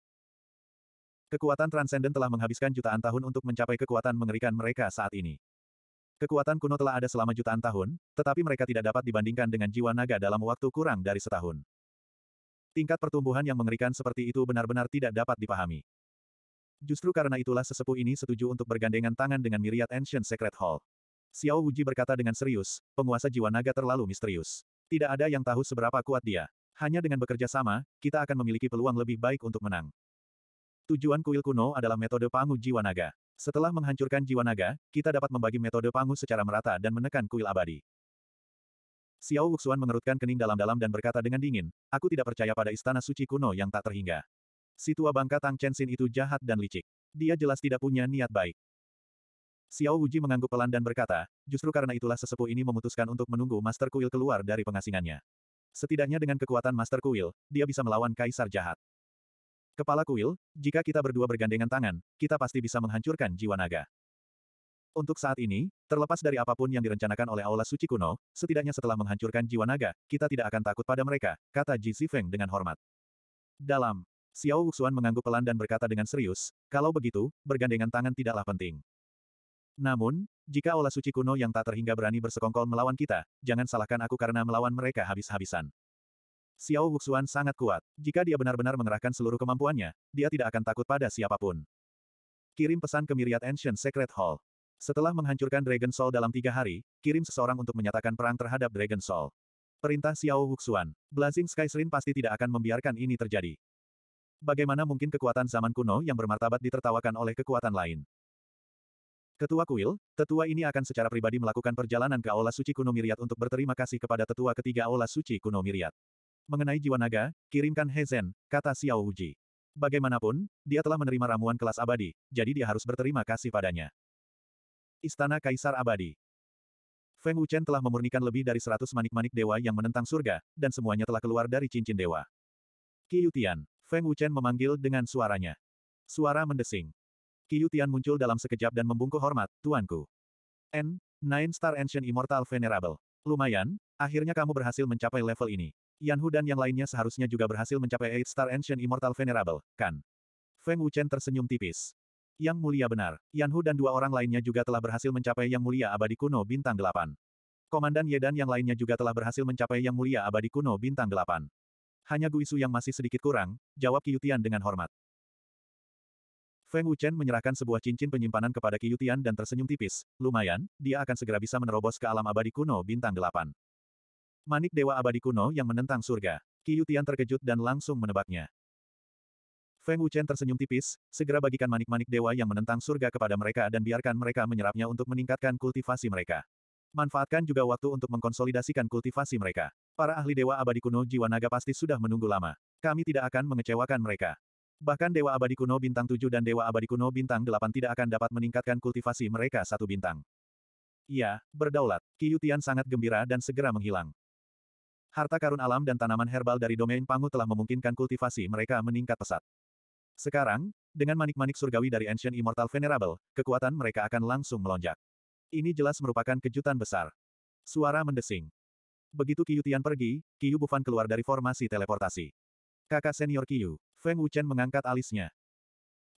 Kekuatan transenden telah menghabiskan jutaan tahun untuk mencapai kekuatan mengerikan mereka saat ini. Kekuatan kuno telah ada selama jutaan tahun, tetapi mereka tidak dapat dibandingkan dengan jiwa naga dalam waktu kurang dari setahun. Tingkat pertumbuhan yang mengerikan seperti itu benar-benar tidak dapat dipahami. Justru karena itulah sesepuh ini setuju untuk bergandengan tangan dengan Myriad Ancient Secret Hall. Xiao Wuji berkata dengan serius, penguasa jiwa naga terlalu misterius. Tidak ada yang tahu seberapa kuat dia. Hanya dengan bekerja sama, kita akan memiliki peluang lebih baik untuk menang. Tujuan kuil kuno adalah metode pangu jiwa naga. Setelah menghancurkan jiwa naga, kita dapat membagi metode pangu secara merata dan menekan kuil abadi. Xiao Wuxuan mengerutkan kening dalam-dalam dan berkata dengan dingin, aku tidak percaya pada istana suci kuno yang tak terhingga. Si tua bangka Tang Chenxin itu jahat dan licik. Dia jelas tidak punya niat baik. Xiao Wuji mengangguk pelan dan berkata, justru karena itulah sesepuh ini memutuskan untuk menunggu Master Kuil keluar dari pengasingannya. Setidaknya dengan kekuatan Master Kuil, dia bisa melawan Kaisar Jahat. Kepala Kuil, jika kita berdua bergandengan tangan, kita pasti bisa menghancurkan jiwa naga. Untuk saat ini, terlepas dari apapun yang direncanakan oleh Aula Suci kuno, setidaknya setelah menghancurkan jiwa naga, kita tidak akan takut pada mereka, kata Ji Zifeng dengan hormat. Dalam. Xiao Wuxuan mengangguk pelan dan berkata dengan serius, kalau begitu, bergandengan tangan tidaklah penting. Namun, jika Aula Suci kuno yang tak terhingga berani bersekongkol melawan kita, jangan salahkan aku karena melawan mereka habis-habisan. Xiao Wuxuan sangat kuat. Jika dia benar-benar mengerahkan seluruh kemampuannya, dia tidak akan takut pada siapapun. Kirim pesan ke Myriad Ancient Secret Hall. Setelah menghancurkan Dragon Soul dalam tiga hari, kirim seseorang untuk menyatakan perang terhadap Dragon Soul. Perintah Xiao Huxuan, Blazing Sky Serin pasti tidak akan membiarkan ini terjadi. Bagaimana mungkin kekuatan zaman kuno yang bermartabat ditertawakan oleh kekuatan lain? Ketua Kuil, tetua ini akan secara pribadi melakukan perjalanan ke Aula Suci Kuno Miriat untuk berterima kasih kepada tetua ketiga Aula Suci Kuno Miriat. Mengenai jiwa naga, kirimkan Hezen, kata Xiao Wuji. Bagaimanapun, dia telah menerima ramuan kelas abadi, jadi dia harus berterima kasih padanya. Istana Kaisar Abadi. Feng Wuchen telah memurnikan lebih dari seratus manik-manik dewa yang menentang surga, dan semuanya telah keluar dari cincin dewa. Qiyutian. Feng Wuchen memanggil dengan suaranya. Suara mendesing. Qiyutian muncul dalam sekejap dan membungkuk hormat, tuanku. N. Nine Star Ancient Immortal Venerable. Lumayan, akhirnya kamu berhasil mencapai level ini. Yanhu dan yang lainnya seharusnya juga berhasil mencapai Eight Star Ancient Immortal Venerable, kan? Feng Wuchen tersenyum tipis. Yang mulia benar, Yanhu dan dua orang lainnya juga telah berhasil mencapai yang mulia abadi kuno bintang delapan. Komandan Ye dan yang lainnya juga telah berhasil mencapai yang mulia abadi kuno bintang delapan. Hanya Guisu yang masih sedikit kurang, jawab Qiutian dengan hormat. Feng Wuchen menyerahkan sebuah cincin penyimpanan kepada Qiutian dan tersenyum tipis. Lumayan, dia akan segera bisa menerobos ke alam abadi kuno bintang delapan. Manik Dewa Abadi Kuno yang menentang surga. Qiutian terkejut dan langsung menebaknya. Feng Wuchen tersenyum tipis, segera bagikan manik-manik dewa yang menentang surga kepada mereka dan biarkan mereka menyerapnya untuk meningkatkan kultivasi mereka. Manfaatkan juga waktu untuk mengkonsolidasikan kultivasi mereka. Para ahli dewa abadi kuno jiwa naga pasti sudah menunggu lama. Kami tidak akan mengecewakan mereka. Bahkan Dewa Abadi Kuno Bintang 7 dan Dewa Abadi Kuno Bintang 8 tidak akan dapat meningkatkan kultivasi mereka satu bintang. Iya, berdaulat. Kiyutian sangat gembira dan segera menghilang. Harta karun alam dan tanaman herbal dari domain Pangu telah memungkinkan kultivasi mereka meningkat pesat. Sekarang, dengan manik-manik surgawi dari Ancient Immortal Venerable, kekuatan mereka akan langsung melonjak. Ini jelas merupakan kejutan besar. Suara mendesing. Begitu Qiyu Tian pergi, Qiyu Bufan keluar dari formasi teleportasi. Kakak senior Qiyu, Feng Wuchen mengangkat alisnya.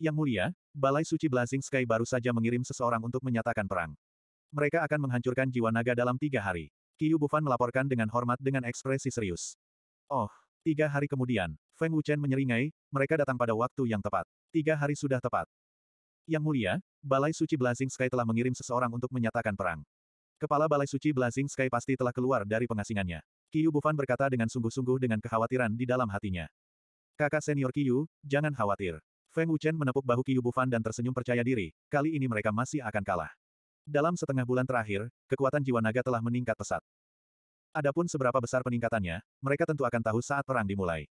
Yang mulia, Balai Suci Blazing Sky baru saja mengirim seseorang untuk menyatakan perang. Mereka akan menghancurkan jiwa naga dalam tiga hari. Qiyu Bufan melaporkan dengan hormat dengan ekspresi serius. Oh, tiga hari kemudian, Feng Wuchen menyeringai, mereka datang pada waktu yang tepat. Tiga hari sudah tepat. Yang mulia, Balai Suci Blazing Sky telah mengirim seseorang untuk menyatakan perang. Kepala Balai Suci Blazing Sky pasti telah keluar dari pengasingannya. Qiu Bufan berkata dengan sungguh-sungguh dengan kekhawatiran di dalam hatinya. Kakak senior Qiu, jangan khawatir. Feng Wuchen menepuk bahu Qiu Bufan dan tersenyum percaya diri, kali ini mereka masih akan kalah. Dalam setengah bulan terakhir, kekuatan jiwa naga telah meningkat pesat. Adapun seberapa besar peningkatannya, mereka tentu akan tahu saat perang dimulai.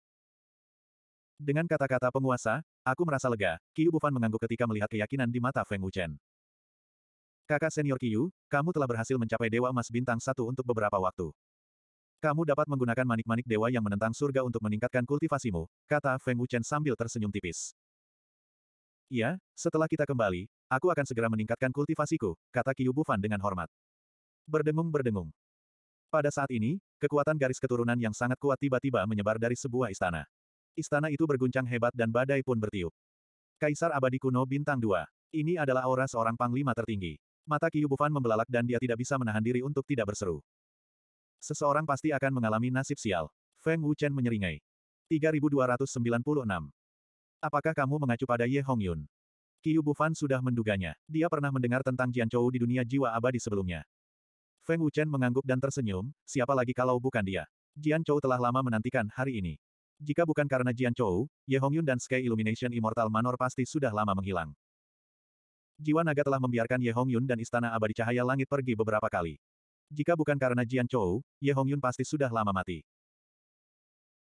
Dengan kata-kata penguasa, aku merasa lega, Qiu Bufan mengangguk ketika melihat keyakinan di mata Feng Wuchen. Kakak senior Qiu, kamu telah berhasil mencapai Dewa Emas Bintang Satu untuk beberapa waktu. Kamu dapat menggunakan manik-manik dewa yang menentang surga untuk meningkatkan kultivasimu, kata Feng Wuchen sambil tersenyum tipis. Ya, setelah kita kembali, aku akan segera meningkatkan kultivasiku, kata Qiu Bufan dengan hormat. Berdengung-berdengung. Pada saat ini, kekuatan garis keturunan yang sangat kuat tiba-tiba menyebar dari sebuah istana. Istana itu berguncang hebat dan badai pun bertiup. Kaisar abadi kuno bintang 2. Ini adalah aura seorang panglima tertinggi. Mata Qiyu Bufan membelalak dan dia tidak bisa menahan diri untuk tidak berseru. Seseorang pasti akan mengalami nasib sial. Feng Wuchen menyeringai. 3296. Apakah kamu mengacu pada Ye Hongyun? Qiyu Bufan sudah menduganya. Dia pernah mendengar tentang Jian Chou di dunia jiwa abadi sebelumnya. Feng Wuchen mengangguk dan tersenyum, siapa lagi kalau bukan dia. Jian Chou telah lama menantikan hari ini. Jika bukan karena Jian Chou, Ye Hongyun dan Sky Illumination Immortal Manor pasti sudah lama menghilang. Jiwa naga telah membiarkan Ye Hongyun dan Istana Abadi Cahaya Langit pergi beberapa kali. Jika bukan karena Jian Chou, Ye Hongyun pasti sudah lama mati.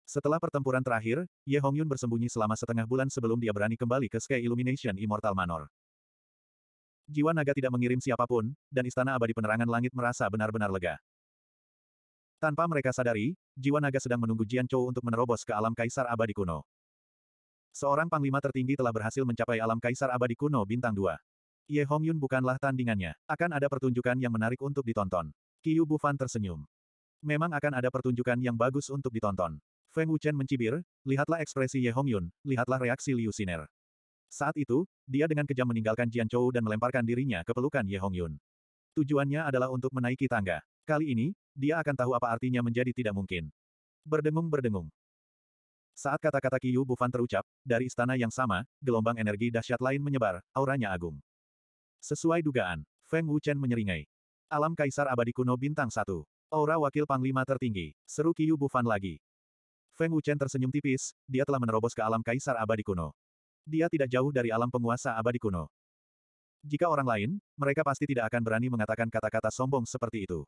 Setelah pertempuran terakhir, Ye Hongyun bersembunyi selama setengah bulan sebelum dia berani kembali ke Sky Illumination Immortal Manor. Jiwa naga tidak mengirim siapapun, dan Istana Abadi Penerangan Langit merasa benar-benar lega. Tanpa mereka sadari, jiwa naga sedang menunggu Jian Chou untuk menerobos ke alam kaisar abadi kuno. Seorang panglima tertinggi telah berhasil mencapai alam kaisar abadi kuno bintang 2. Ye Hong Yun bukanlah tandingannya. Akan ada pertunjukan yang menarik untuk ditonton. Qiu Bufan tersenyum. Memang akan ada pertunjukan yang bagus untuk ditonton. Feng Wuchen mencibir, lihatlah ekspresi Ye Hong Yun, lihatlah reaksi Liu Siner. Saat itu, dia dengan kejam meninggalkan Jian Chou dan melemparkan dirinya ke pelukan Ye Hong Yun. Tujuannya adalah untuk menaiki tangga. Kali ini, dia akan tahu apa artinya menjadi tidak mungkin. Berdengung-berdengung. Saat kata-kata Qiyu Bufan terucap, dari istana yang sama, gelombang energi dahsyat lain menyebar, auranya agung. Sesuai dugaan, Feng Wuchen menyeringai. Alam Kaisar Abadi Kuno Bintang Satu, Aura Wakil Panglima Tertinggi, seru Qiyu Bufan lagi. Feng Wuchen tersenyum tipis, dia telah menerobos ke alam Kaisar Abadi Kuno. Dia tidak jauh dari alam penguasa abadi kuno. Jika orang lain, mereka pasti tidak akan berani mengatakan kata-kata sombong seperti itu.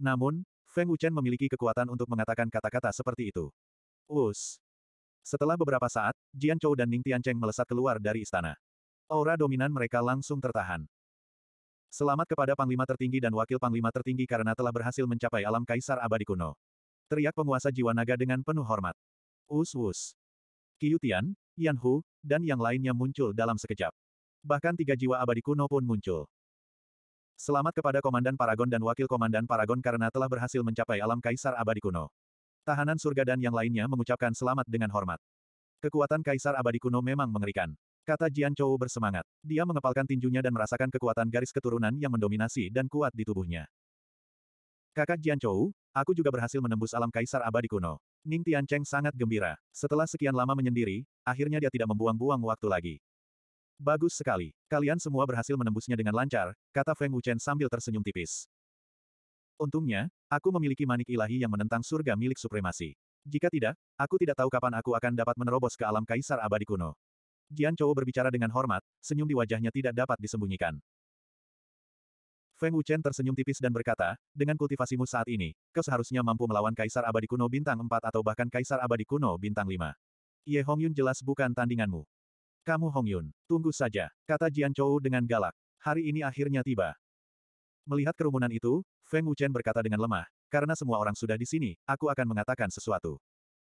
Namun, Feng Wuchen memiliki kekuatan untuk mengatakan kata-kata seperti itu. Us. Setelah beberapa saat, Jian Chou dan Ning Tiancheng melesat keluar dari istana. Aura dominan mereka langsung tertahan. Selamat kepada Panglima Tertinggi dan Wakil Panglima Tertinggi karena telah berhasil mencapai alam Kaisar Abadi Kuno. Teriak penguasa jiwa naga dengan penuh hormat. Us-us. Tian, Yan Hu, dan yang lainnya muncul dalam sekejap. Bahkan tiga jiwa abadi kuno pun muncul. Selamat kepada Komandan Paragon dan Wakil Komandan Paragon karena telah berhasil mencapai alam Kaisar Abadi Kuno. Tahanan surga dan yang lainnya mengucapkan selamat dengan hormat. Kekuatan Kaisar Abadi Kuno memang mengerikan. Kata Jian Chou bersemangat. Dia mengepalkan tinjunya dan merasakan kekuatan garis keturunan yang mendominasi dan kuat di tubuhnya. Kakak Jian Chou, aku juga berhasil menembus alam Kaisar Abadi Kuno. Ning Cheng sangat gembira. Setelah sekian lama menyendiri, akhirnya dia tidak membuang-buang waktu lagi. Bagus sekali. Kalian semua berhasil menembusnya dengan lancar, kata Feng Wuchen sambil tersenyum tipis. Untungnya, aku memiliki manik ilahi yang menentang surga milik supremasi. Jika tidak, aku tidak tahu kapan aku akan dapat menerobos ke alam kaisar abadi kuno. Jian Chou berbicara dengan hormat, senyum di wajahnya tidak dapat disembunyikan. Feng Wuchen tersenyum tipis dan berkata, dengan kultivasimu saat ini, kau seharusnya mampu melawan kaisar abadi kuno bintang 4 atau bahkan kaisar abadi kuno bintang 5. Ye Hongyun jelas bukan tandinganmu. Kamu Hongyun, tunggu saja, kata Jian Chou dengan galak. Hari ini akhirnya tiba. Melihat kerumunan itu, Feng Wuchen berkata dengan lemah, karena semua orang sudah di sini, aku akan mengatakan sesuatu.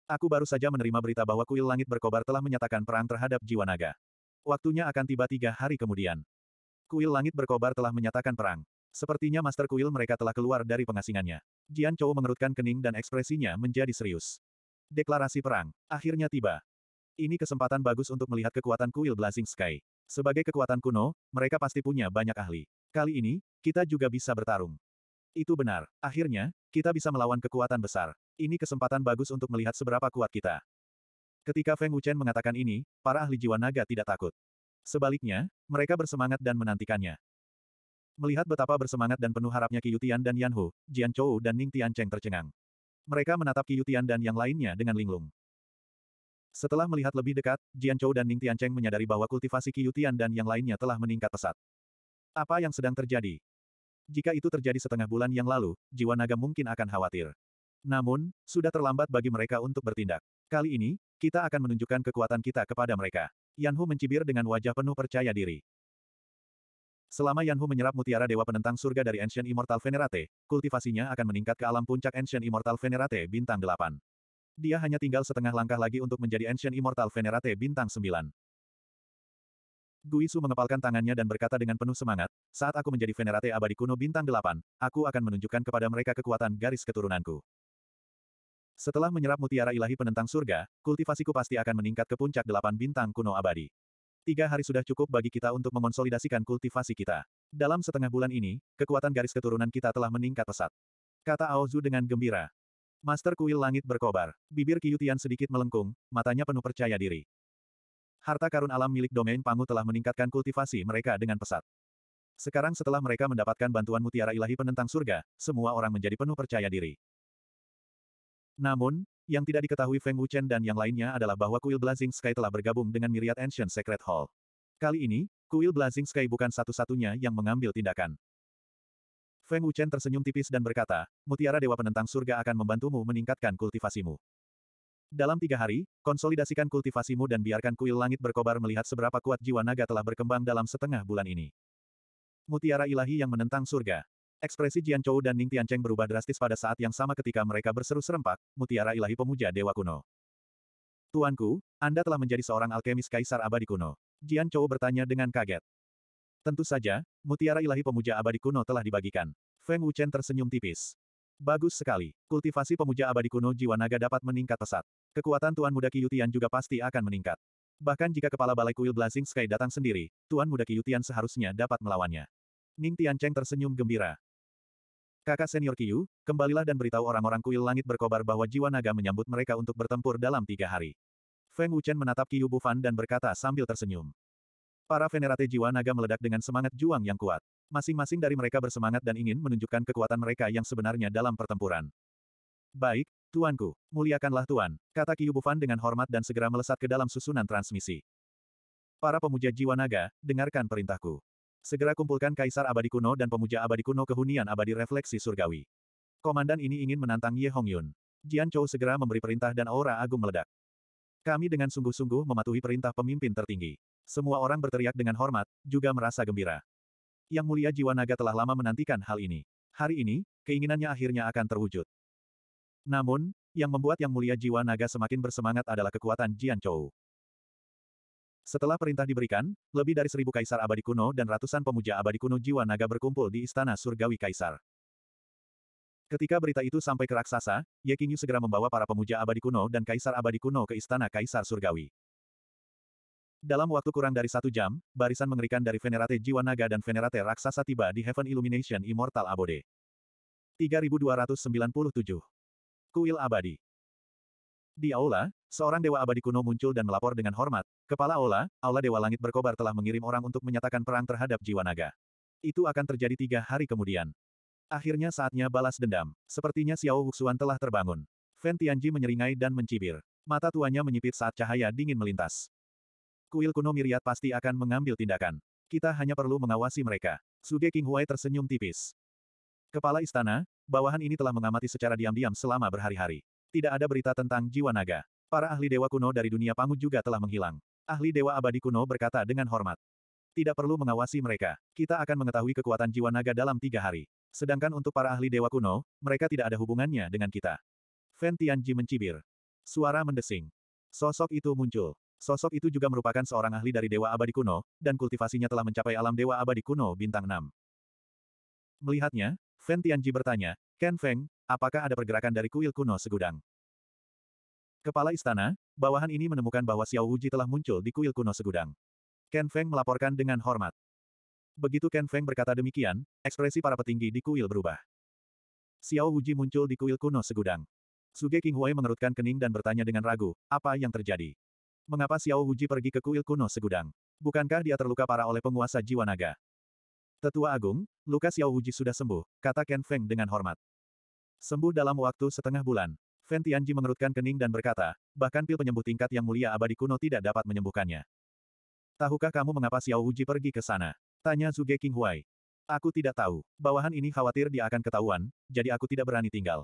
Aku baru saja menerima berita bahwa kuil langit berkobar telah menyatakan perang terhadap jiwa naga. Waktunya akan tiba tiga hari kemudian. Kuil langit berkobar telah menyatakan perang. Sepertinya master kuil mereka telah keluar dari pengasingannya. Jian Chou mengerutkan kening dan ekspresinya menjadi serius. Deklarasi perang, akhirnya tiba. Ini kesempatan bagus untuk melihat kekuatan kuil Blazing Sky. Sebagai kekuatan kuno, mereka pasti punya banyak ahli. Kali ini, kita juga bisa bertarung. Itu benar. Akhirnya, kita bisa melawan kekuatan besar. Ini kesempatan bagus untuk melihat seberapa kuat kita. Ketika Feng Wuchen mengatakan ini, para ahli jiwa naga tidak takut. Sebaliknya, mereka bersemangat dan menantikannya. Melihat betapa bersemangat dan penuh harapnya Qiyutian dan Yanhu, Jian Chou dan Ning Tian Cheng tercengang. Mereka menatap Qiyutian dan yang lainnya dengan linglung. Setelah melihat lebih dekat, Jian Chou dan Ning Tiancheng menyadari bahwa kultivasi Qiyutian dan yang lainnya telah meningkat pesat. Apa yang sedang terjadi? Jika itu terjadi setengah bulan yang lalu, jiwa naga mungkin akan khawatir. Namun, sudah terlambat bagi mereka untuk bertindak. Kali ini, kita akan menunjukkan kekuatan kita kepada mereka. Yan Hu mencibir dengan wajah penuh percaya diri. Selama Yan Hu menyerap mutiara Dewa Penentang Surga dari Ancient Immortal Venerate, kultivasinya akan meningkat ke alam puncak Ancient Immortal Venerate bintang 8. Dia hanya tinggal setengah langkah lagi untuk menjadi Ancient Immortal Venerate bintang 9. Guisu mengepalkan tangannya dan berkata dengan penuh semangat, saat aku menjadi Venerate abadi kuno bintang 8, aku akan menunjukkan kepada mereka kekuatan garis keturunanku. Setelah menyerap mutiara ilahi penentang surga, kultivasiku pasti akan meningkat ke puncak Delapan bintang kuno abadi. Tiga hari sudah cukup bagi kita untuk mengonsolidasikan kultivasi kita. Dalam setengah bulan ini, kekuatan garis keturunan kita telah meningkat pesat. Kata Aozu dengan gembira. Master kuil langit berkobar. Bibir Kiyutian sedikit melengkung, matanya penuh percaya diri. Harta karun alam milik domain Pangu telah meningkatkan kultivasi mereka dengan pesat. Sekarang setelah mereka mendapatkan bantuan mutiara ilahi penentang surga, semua orang menjadi penuh percaya diri. Namun, yang tidak diketahui Feng Wuchen dan yang lainnya adalah bahwa kuil Blazing Sky telah bergabung dengan Myriad Ancient Secret Hall. Kali ini, kuil Blazing Sky bukan satu-satunya yang mengambil tindakan. Feng Wuchen tersenyum tipis dan berkata, Mutiara Dewa Penentang Surga akan membantumu meningkatkan kultivasimu. Dalam tiga hari, konsolidasikan kultivasimu dan biarkan kuil langit berkobar melihat seberapa kuat jiwa naga telah berkembang dalam setengah bulan ini. Mutiara ilahi yang menentang surga. Ekspresi Jian Chou dan Ning Tiancheng berubah drastis pada saat yang sama ketika mereka berseru serempak, Mutiara ilahi pemuja dewa kuno. Tuanku, Anda telah menjadi seorang alkemis kaisar abadi kuno. Jian Chou bertanya dengan kaget. Tentu saja, mutiara ilahi pemuja abadi kuno telah dibagikan. Feng Wuchen tersenyum tipis. Bagus sekali. Kultivasi pemuja abadi kuno jiwa naga dapat meningkat pesat. Kekuatan Tuan Muda Kiyutian juga pasti akan meningkat. Bahkan jika kepala balai kuil Blazing Sky datang sendiri, Tuan Muda Kiyutian seharusnya dapat melawannya. Ning Tiancheng tersenyum gembira. Kakak senior Kiyu, kembalilah dan beritahu orang-orang kuil langit berkobar bahwa jiwa naga menyambut mereka untuk bertempur dalam tiga hari. Feng Wuchen menatap Kiyu Bufan dan berkata sambil tersenyum. Para venerate jiwa naga meledak dengan semangat juang yang kuat. Masing-masing dari mereka bersemangat dan ingin menunjukkan kekuatan mereka yang sebenarnya dalam pertempuran. Baik, Tuanku, muliakanlah Tuan, kata Kiyubufan dengan hormat dan segera melesat ke dalam susunan transmisi. Para pemuja jiwa naga, dengarkan perintahku. Segera kumpulkan Kaisar Abadi Kuno dan pemuja Abadi Kuno ke hunian abadi refleksi surgawi. Komandan ini ingin menantang Ye Hongyun. Jian Chou segera memberi perintah dan aura agung meledak. Kami dengan sungguh-sungguh mematuhi perintah pemimpin tertinggi. Semua orang berteriak dengan hormat, juga merasa gembira. Yang mulia jiwa naga telah lama menantikan hal ini. Hari ini, keinginannya akhirnya akan terwujud. Namun, yang membuat yang mulia jiwa naga semakin bersemangat adalah kekuatan Jian Chou. Setelah perintah diberikan, lebih dari seribu kaisar abadi kuno dan ratusan pemuja abadi kuno jiwa naga berkumpul di Istana Surgawi Kaisar. Ketika berita itu sampai ke raksasa, Ye Qingyu segera membawa para pemuja abadi kuno dan kaisar abadi kuno ke istana kaisar surgawi. Dalam waktu kurang dari satu jam, barisan mengerikan dari Venerate Jiwa Naga dan Venerate Raksasa tiba di Heaven Illumination Immortal Abode. 3297. Kuil Abadi Di Aula, seorang Dewa Abadi kuno muncul dan melapor dengan hormat, Kepala Aula, Aula Dewa Langit Berkobar telah mengirim orang untuk menyatakan perang terhadap Jiwa Naga. Itu akan terjadi tiga hari kemudian. Akhirnya saatnya balas dendam. Sepertinya Xiao Huxuan telah terbangun. Fan Tianji menyeringai dan mencibir. Mata tuanya menyipit saat cahaya dingin melintas. Kuil kuno Miriat pasti akan mengambil tindakan. Kita hanya perlu mengawasi mereka. Suge King Huai tersenyum tipis. Kepala istana, bawahan ini telah mengamati secara diam-diam selama berhari-hari. Tidak ada berita tentang jiwa naga. Para ahli dewa kuno dari dunia Pangu juga telah menghilang. Ahli dewa abadi kuno berkata dengan hormat. Tidak perlu mengawasi mereka. Kita akan mengetahui kekuatan jiwa naga dalam tiga hari. Sedangkan untuk para ahli dewa kuno, mereka tidak ada hubungannya dengan kita. Feng Tianji mencibir. Suara mendesing. Sosok itu muncul. Sosok itu juga merupakan seorang ahli dari Dewa Abadi Kuno, dan kultivasinya telah mencapai alam Dewa Abadi Kuno bintang 6. Melihatnya, Feng Tianji bertanya, Ken Feng, apakah ada pergerakan dari kuil kuno segudang? Kepala istana, bawahan ini menemukan bahwa Xiao Wuji telah muncul di kuil kuno segudang. Ken Feng melaporkan dengan hormat. Begitu Ken Feng berkata demikian, ekspresi para petinggi di kuil berubah. Xiao Wuji muncul di kuil kuno segudang. Suge King Hui mengerutkan kening dan bertanya dengan ragu, apa yang terjadi? Mengapa Xiao Wuji pergi ke kuil kuno segudang? Bukankah dia terluka parah oleh penguasa jiwa naga? Tetua Agung, luka Xiao Wuji sudah sembuh, kata Ken Feng dengan hormat. Sembuh dalam waktu setengah bulan. Feng Tianji mengerutkan kening dan berkata, bahkan pil penyembuh tingkat yang mulia abadi kuno tidak dapat menyembuhkannya. Tahukah kamu mengapa Xiao Wuji pergi ke sana? Tanya Zuge King Huai. Aku tidak tahu. Bawahan ini khawatir dia akan ketahuan, jadi aku tidak berani tinggal.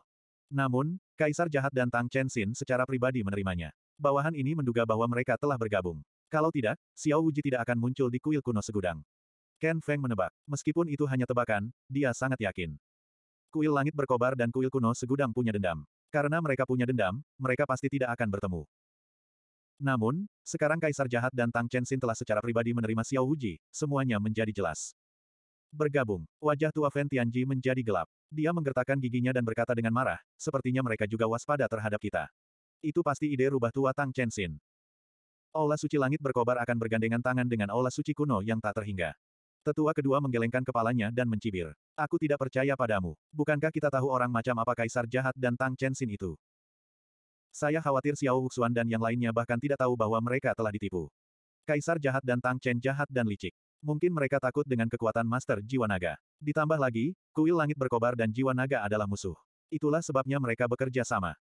Namun, Kaisar Jahat dan Tang Chen Xin secara pribadi menerimanya. Bawahan ini menduga bahwa mereka telah bergabung. Kalau tidak, Xiao Wuji tidak akan muncul di kuil kuno segudang. Ken Feng menebak. Meskipun itu hanya tebakan, dia sangat yakin. Kuil langit berkobar dan kuil kuno segudang punya dendam. Karena mereka punya dendam, mereka pasti tidak akan bertemu. Namun, sekarang Kaisar Jahat dan Tang Chen Xin telah secara pribadi menerima Xiao Wuji, semuanya menjadi jelas. Bergabung, wajah tua Fen Tianji menjadi gelap. Dia menggertakkan giginya dan berkata dengan marah, sepertinya mereka juga waspada terhadap kita. Itu pasti ide rubah tua Tang Chen Xin. Aula suci langit berkobar akan bergandengan tangan dengan aula suci kuno yang tak terhingga. Tetua kedua menggelengkan kepalanya dan mencibir. Aku tidak percaya padamu. Bukankah kita tahu orang macam apa kaisar jahat dan Tang Chen Xin itu? Saya khawatir Xiao Wuxuan dan yang lainnya bahkan tidak tahu bahwa mereka telah ditipu. Kaisar jahat dan Tang Chen jahat dan licik. Mungkin mereka takut dengan kekuatan Master Jiwa Naga. Ditambah lagi, kuil langit berkobar dan Jiwa Naga adalah musuh. Itulah sebabnya mereka bekerja sama.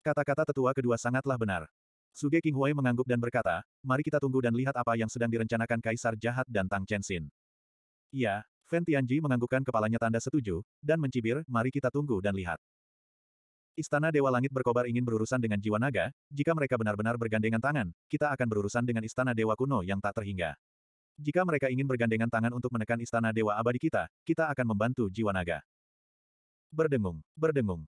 Kata-kata tetua kedua sangatlah benar. Suge King Hui mengangguk dan berkata, mari kita tunggu dan lihat apa yang sedang direncanakan Kaisar Jahat dan Tang Chen Xin. Ya, Fan Tianji menganggukkan kepalanya tanda setuju, dan mencibir, mari kita tunggu dan lihat. Istana Dewa Langit berkobar ingin berurusan dengan jiwa naga, jika mereka benar-benar bergandengan tangan, kita akan berurusan dengan Istana Dewa Kuno yang tak terhingga. Jika mereka ingin bergandengan tangan untuk menekan Istana Dewa Abadi kita, kita akan membantu jiwa naga. Berdengung, berdengung.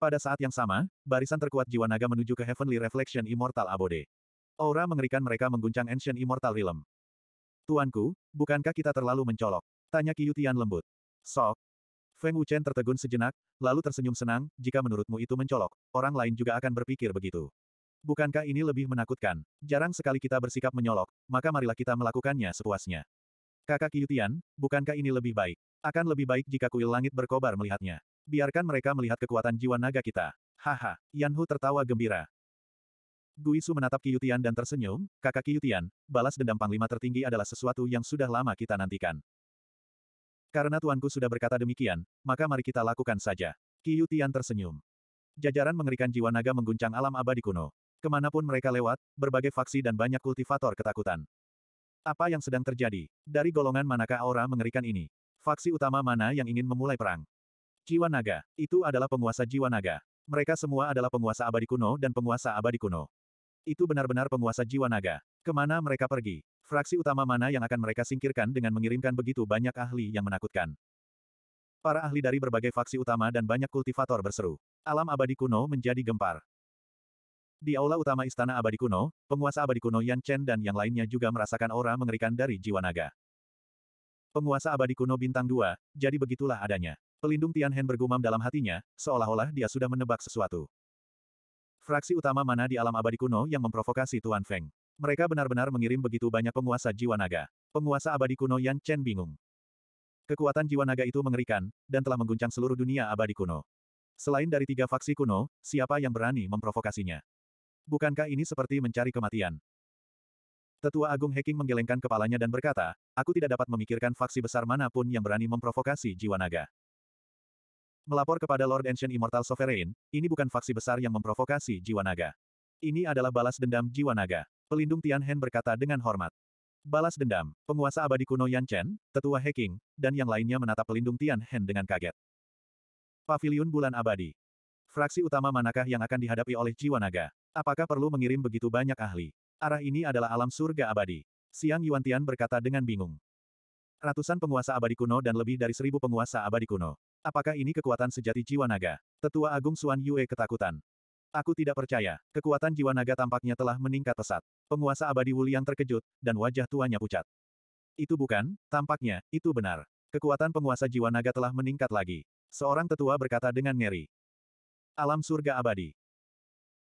Pada saat yang sama, barisan terkuat jiwa naga menuju ke Heavenly Reflection Immortal Abode. Aura mengerikan mereka mengguncang Ancient Immortal Realm. Tuanku, bukankah kita terlalu mencolok? Tanya Kiyutian lembut. Sok, Feng Wuchen tertegun sejenak, lalu tersenyum senang, jika menurutmu itu mencolok, orang lain juga akan berpikir begitu. Bukankah ini lebih menakutkan? Jarang sekali kita bersikap menyolok, maka marilah kita melakukannya sepuasnya. Kakak Kiyutian, bukankah ini lebih baik? Akan lebih baik jika kuil langit berkobar melihatnya. Biarkan mereka melihat kekuatan jiwa naga kita. Haha, Yan Hu tertawa gembira. Guisu menatap Kiyutian dan tersenyum, kakak Kiyutian, balas dendam Panglima tertinggi adalah sesuatu yang sudah lama kita nantikan. Karena tuanku sudah berkata demikian, maka mari kita lakukan saja. Qiyu Tian tersenyum. Jajaran mengerikan jiwa naga mengguncang alam abadi kuno. Kemanapun mereka lewat, berbagai faksi dan banyak kultivator ketakutan. Apa yang sedang terjadi? Dari golongan manakah aura mengerikan ini? Faksi utama mana yang ingin memulai perang? Jiwa naga. Itu adalah penguasa jiwa naga. Mereka semua adalah penguasa abadi kuno dan penguasa abadi kuno. Itu benar-benar penguasa jiwa naga. Kemana mereka pergi? Fraksi utama mana yang akan mereka singkirkan dengan mengirimkan begitu banyak ahli yang menakutkan? Para ahli dari berbagai faksi utama dan banyak kultivator berseru. Alam abadi kuno menjadi gempar. Di aula utama istana abadi kuno, penguasa abadi kuno Yan Chen dan yang lainnya juga merasakan aura mengerikan dari jiwa naga. Penguasa abadi kuno bintang dua, jadi begitulah adanya. Pelindung Tian Hen bergumam dalam hatinya, seolah-olah dia sudah menebak sesuatu. Fraksi utama mana di alam abadi kuno yang memprovokasi Tuan Feng? Mereka benar-benar mengirim begitu banyak penguasa jiwa naga. Penguasa abadi kuno Yan Chen bingung. Kekuatan jiwa naga itu mengerikan, dan telah mengguncang seluruh dunia abadi kuno. Selain dari tiga faksi kuno, siapa yang berani memprovokasinya? Bukankah ini seperti mencari kematian? Tetua Agung Heking menggelengkan kepalanya dan berkata, aku tidak dapat memikirkan faksi besar manapun yang berani memprovokasi jiwa naga. Melapor kepada Lord Ancient Immortal Sovereign, ini bukan faksi besar yang memprovokasi jiwa naga. Ini adalah balas dendam jiwa naga. Pelindung Tian Hen berkata dengan hormat. Balas dendam, penguasa abadi kuno Yan Chen, tetua Heking, dan yang lainnya menatap pelindung Tian Hen dengan kaget. Paviliun Bulan Abadi. Fraksi utama manakah yang akan dihadapi oleh Jiwa Naga? Apakah perlu mengirim begitu banyak ahli? Arah ini adalah alam surga abadi. Siang Yuan Tian berkata dengan bingung. Ratusan penguasa abadi kuno dan lebih dari seribu penguasa abadi kuno. Apakah ini kekuatan sejati Jiwa Naga? Tetua Agung Suan Yue ketakutan. Aku tidak percaya, kekuatan Jiwa Naga tampaknya telah meningkat pesat. Penguasa abadi Wuli yang terkejut, dan wajah tuanya pucat. Itu bukan, tampaknya, itu benar. Kekuatan penguasa jiwa naga telah meningkat lagi. Seorang tetua berkata dengan ngeri. Alam surga abadi.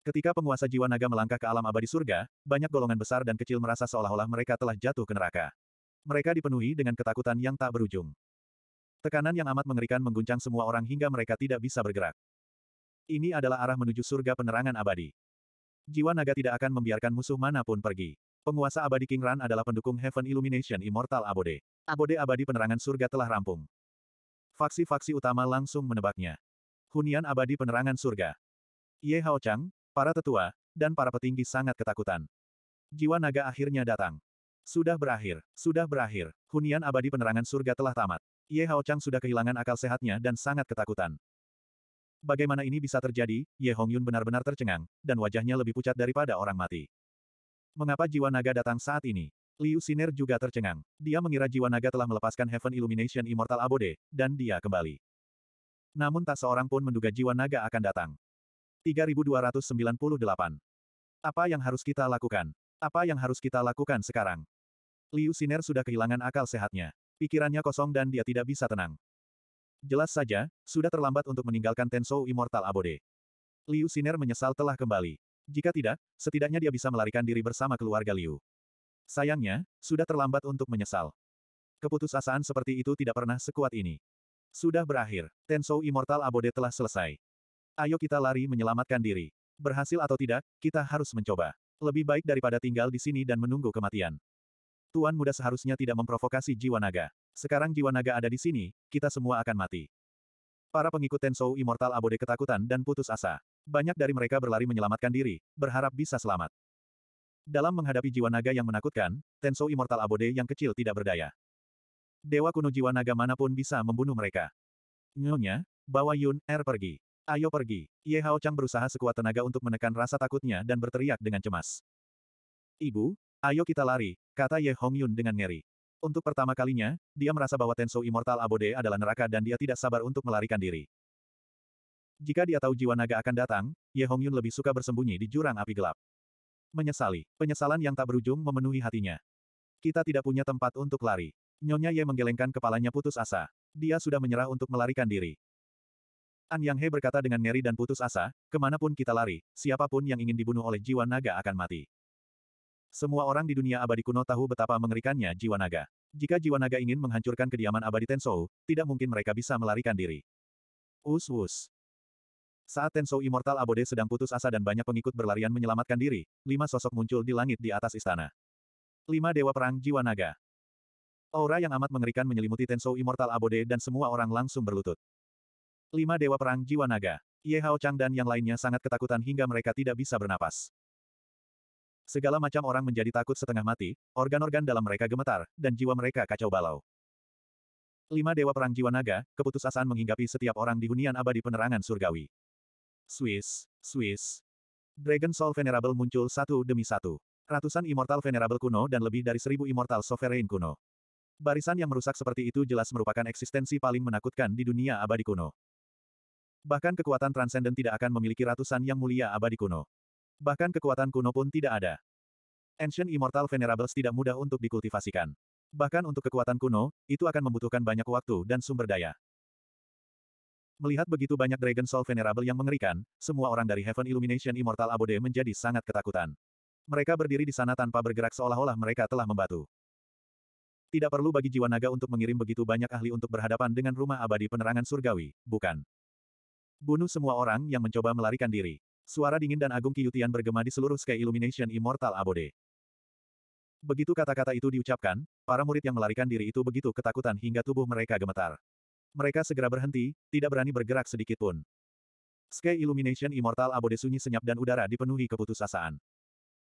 Ketika penguasa jiwa naga melangkah ke alam abadi surga, banyak golongan besar dan kecil merasa seolah-olah mereka telah jatuh ke neraka. Mereka dipenuhi dengan ketakutan yang tak berujung. Tekanan yang amat mengerikan mengguncang semua orang hingga mereka tidak bisa bergerak. Ini adalah arah menuju surga penerangan abadi. Jiwa naga tidak akan membiarkan musuh manapun pergi. Penguasa abadi King Ran adalah pendukung Heaven Illumination Immortal Abode. Abode abadi penerangan surga telah rampung. Faksi-faksi utama langsung menebaknya. Hunian abadi penerangan surga. Ye Hao Chang, para tetua, dan para petinggi sangat ketakutan. Jiwa naga akhirnya datang. Sudah berakhir, sudah berakhir. Hunian abadi penerangan surga telah tamat. Ye Hao Chang sudah kehilangan akal sehatnya dan sangat ketakutan. Bagaimana ini bisa terjadi? Ye Hongyun benar-benar tercengang, dan wajahnya lebih pucat daripada orang mati. Mengapa jiwa naga datang saat ini? Liu Siner juga tercengang. Dia mengira jiwa naga telah melepaskan Heaven Illumination Immortal Abode, dan dia kembali. Namun tak seorang pun menduga jiwa naga akan datang. 3298. Apa yang harus kita lakukan? Apa yang harus kita lakukan sekarang? Liu Siner sudah kehilangan akal sehatnya. Pikirannya kosong dan dia tidak bisa tenang. Jelas saja, sudah terlambat untuk meninggalkan Tensou Immortal Abode. Liu Siner menyesal telah kembali. Jika tidak, setidaknya dia bisa melarikan diri bersama keluarga Liu. Sayangnya, sudah terlambat untuk menyesal. Keputusasaan seperti itu tidak pernah sekuat ini. Sudah berakhir, Tensou Immortal Abode telah selesai. Ayo kita lari menyelamatkan diri. Berhasil atau tidak, kita harus mencoba. Lebih baik daripada tinggal di sini dan menunggu kematian. Tuan muda seharusnya tidak memprovokasi jiwa naga. Sekarang jiwa naga ada di sini, kita semua akan mati. Para pengikut Tensou Immortal Abode ketakutan dan putus asa. Banyak dari mereka berlari menyelamatkan diri, berharap bisa selamat. Dalam menghadapi jiwa naga yang menakutkan, Tensou Immortal Abode yang kecil tidak berdaya. Dewa kuno jiwa naga manapun bisa membunuh mereka. Nyonya, bawa Yun, Er pergi. Ayo pergi. Ye Hao Chang berusaha sekuat tenaga untuk menekan rasa takutnya dan berteriak dengan cemas. Ibu, ayo kita lari, kata Ye Hong Yun dengan ngeri. Untuk pertama kalinya, dia merasa bahwa Tenso Immortal Abode adalah neraka dan dia tidak sabar untuk melarikan diri. Jika dia tahu jiwa naga akan datang, Ye Hongyun lebih suka bersembunyi di jurang api gelap. Menyesali, penyesalan yang tak berujung memenuhi hatinya. Kita tidak punya tempat untuk lari. Nyonya Ye menggelengkan kepalanya putus asa. Dia sudah menyerah untuk melarikan diri. An Yang He berkata dengan ngeri dan putus asa, kemanapun kita lari, siapapun yang ingin dibunuh oleh jiwa naga akan mati. Semua orang di dunia abadi kuno tahu betapa mengerikannya jiwa naga. Jika jiwa naga ingin menghancurkan kediaman abadi Tensou, tidak mungkin mereka bisa melarikan diri. Us us. Saat Tensou Immortal Abode sedang putus asa dan banyak pengikut berlarian menyelamatkan diri, lima sosok muncul di langit di atas istana. Lima dewa perang jiwa naga. Aura yang amat mengerikan menyelimuti Tensou Immortal Abode dan semua orang langsung berlutut. Lima dewa perang jiwa naga. Ye Hao Chang dan yang lainnya sangat ketakutan hingga mereka tidak bisa bernapas. Segala macam orang menjadi takut setengah mati, organ-organ dalam mereka gemetar, dan jiwa mereka kacau balau. Lima Dewa Perang Jiwa Naga, keputusasaan menghinggapi setiap orang di hunian abadi penerangan surgawi. Swiss, Swiss. Dragon Soul Venerable muncul satu demi satu. Ratusan Immortal Venerable kuno dan lebih dari seribu Immortal Sovereign kuno. Barisan yang merusak seperti itu jelas merupakan eksistensi paling menakutkan di dunia abadi kuno. Bahkan kekuatan Transcendent tidak akan memiliki ratusan yang mulia abadi kuno. Bahkan kekuatan kuno pun tidak ada. Ancient Immortal Venerables tidak mudah untuk dikultivasikan. Bahkan untuk kekuatan kuno, itu akan membutuhkan banyak waktu dan sumber daya. Melihat begitu banyak Dragon Soul Venerable yang mengerikan, semua orang dari Heaven Illumination Immortal Abode menjadi sangat ketakutan. Mereka berdiri di sana tanpa bergerak seolah-olah mereka telah membatu. Tidak perlu bagi jiwa naga untuk mengirim begitu banyak ahli untuk berhadapan dengan rumah abadi penerangan surgawi, bukan? Bunuh semua orang yang mencoba melarikan diri. Suara dingin dan agung Kiyutian bergema di seluruh Sky Illumination Immortal Abode. Begitu kata-kata itu diucapkan, para murid yang melarikan diri itu begitu ketakutan hingga tubuh mereka gemetar. Mereka segera berhenti, tidak berani bergerak sedikit pun. Sky Illumination Immortal Abode sunyi senyap dan udara dipenuhi keputusasaan.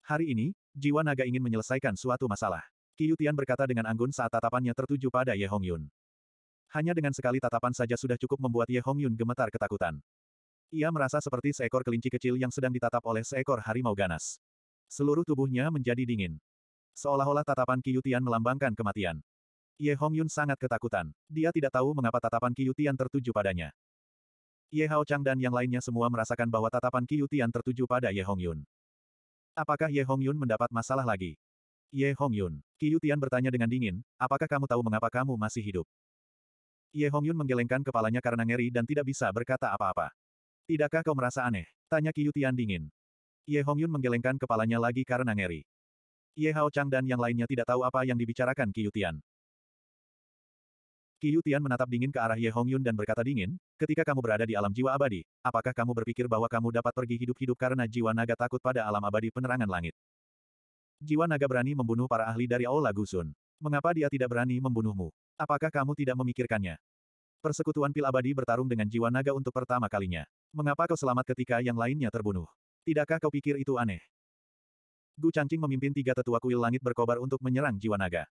Hari ini, jiwa naga ingin menyelesaikan suatu masalah. Kiyutian berkata dengan anggun saat tatapannya tertuju pada Ye Hongyun. Hanya dengan sekali tatapan saja sudah cukup membuat Ye Hongyun gemetar ketakutan. Ia merasa seperti seekor kelinci kecil yang sedang ditatap oleh seekor harimau ganas. Seluruh tubuhnya menjadi dingin. Seolah-olah tatapan Kiyutian melambangkan kematian. Ye Hongyun sangat ketakutan. Dia tidak tahu mengapa tatapan Kiyutian tertuju padanya. Ye Hao Chang dan yang lainnya semua merasakan bahwa tatapan Kiyutian tertuju pada Ye Hongyun. Apakah Ye Hongyun mendapat masalah lagi? Ye Hongyun, Ki Kiyutian bertanya dengan dingin, apakah kamu tahu mengapa kamu masih hidup? Ye Hongyun menggelengkan kepalanya karena ngeri dan tidak bisa berkata apa-apa. Tidakkah kau merasa aneh? Tanya Qiu Tian dingin. Ye Hongyun menggelengkan kepalanya lagi karena ngeri. Ye Hao Chang dan yang lainnya tidak tahu apa yang dibicarakan Qiu Tian. Qiu Tian menatap dingin ke arah Ye Hongyun dan berkata dingin, ketika kamu berada di alam jiwa abadi, apakah kamu berpikir bahwa kamu dapat pergi hidup-hidup karena jiwa naga takut pada alam abadi penerangan langit? Jiwa naga berani membunuh para ahli dari Aula Gusun. Mengapa dia tidak berani membunuhmu? Apakah kamu tidak memikirkannya? Persekutuan pil abadi bertarung dengan jiwa naga untuk pertama kalinya. Mengapa kau selamat ketika yang lainnya terbunuh? Tidakkah kau pikir itu aneh? Gu Changqing memimpin tiga tetua kuil langit berkobar untuk menyerang jiwa naga.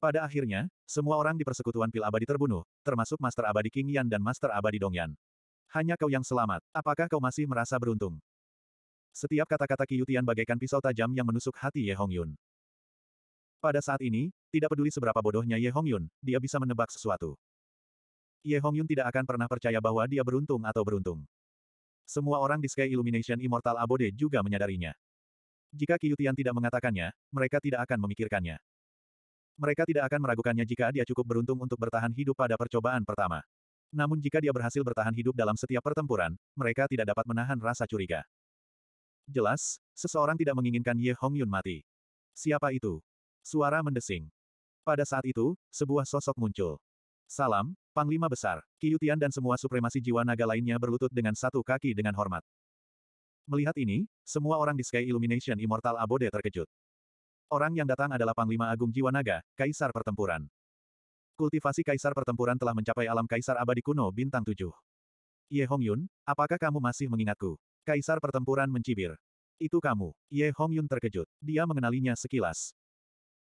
Pada akhirnya, semua orang di persekutuan pil abadi terbunuh, termasuk Master Abadi King Yan dan Master Abadi Dong Yan. Hanya kau yang selamat, apakah kau masih merasa beruntung? Setiap kata-kata Kiyutian bagaikan pisau tajam yang menusuk hati Ye Hong Yun. Pada saat ini, tidak peduli seberapa bodohnya Ye Hong Yun, dia bisa menebak sesuatu. Ye Hongyun tidak akan pernah percaya bahwa dia beruntung atau beruntung. Semua orang di Sky Illumination Immortal Abode juga menyadarinya. Jika Qiyutian tidak mengatakannya, mereka tidak akan memikirkannya. Mereka tidak akan meragukannya jika dia cukup beruntung untuk bertahan hidup pada percobaan pertama. Namun jika dia berhasil bertahan hidup dalam setiap pertempuran, mereka tidak dapat menahan rasa curiga. Jelas, seseorang tidak menginginkan Ye Hongyun mati. Siapa itu? Suara mendesing. Pada saat itu, sebuah sosok muncul. Salam, Panglima besar, Kiyutian dan semua supremasi jiwa naga lainnya berlutut dengan satu kaki dengan hormat. Melihat ini, semua orang di Sky Illumination Immortal Abode terkejut. Orang yang datang adalah Panglima Agung Jiwa Naga, Kaisar Pertempuran. Kultivasi Kaisar Pertempuran telah mencapai alam Kaisar Abadi Kuno Bintang 7. Ye Hongyun, apakah kamu masih mengingatku? Kaisar Pertempuran mencibir. Itu kamu. Ye Hongyun terkejut. Dia mengenalinya sekilas.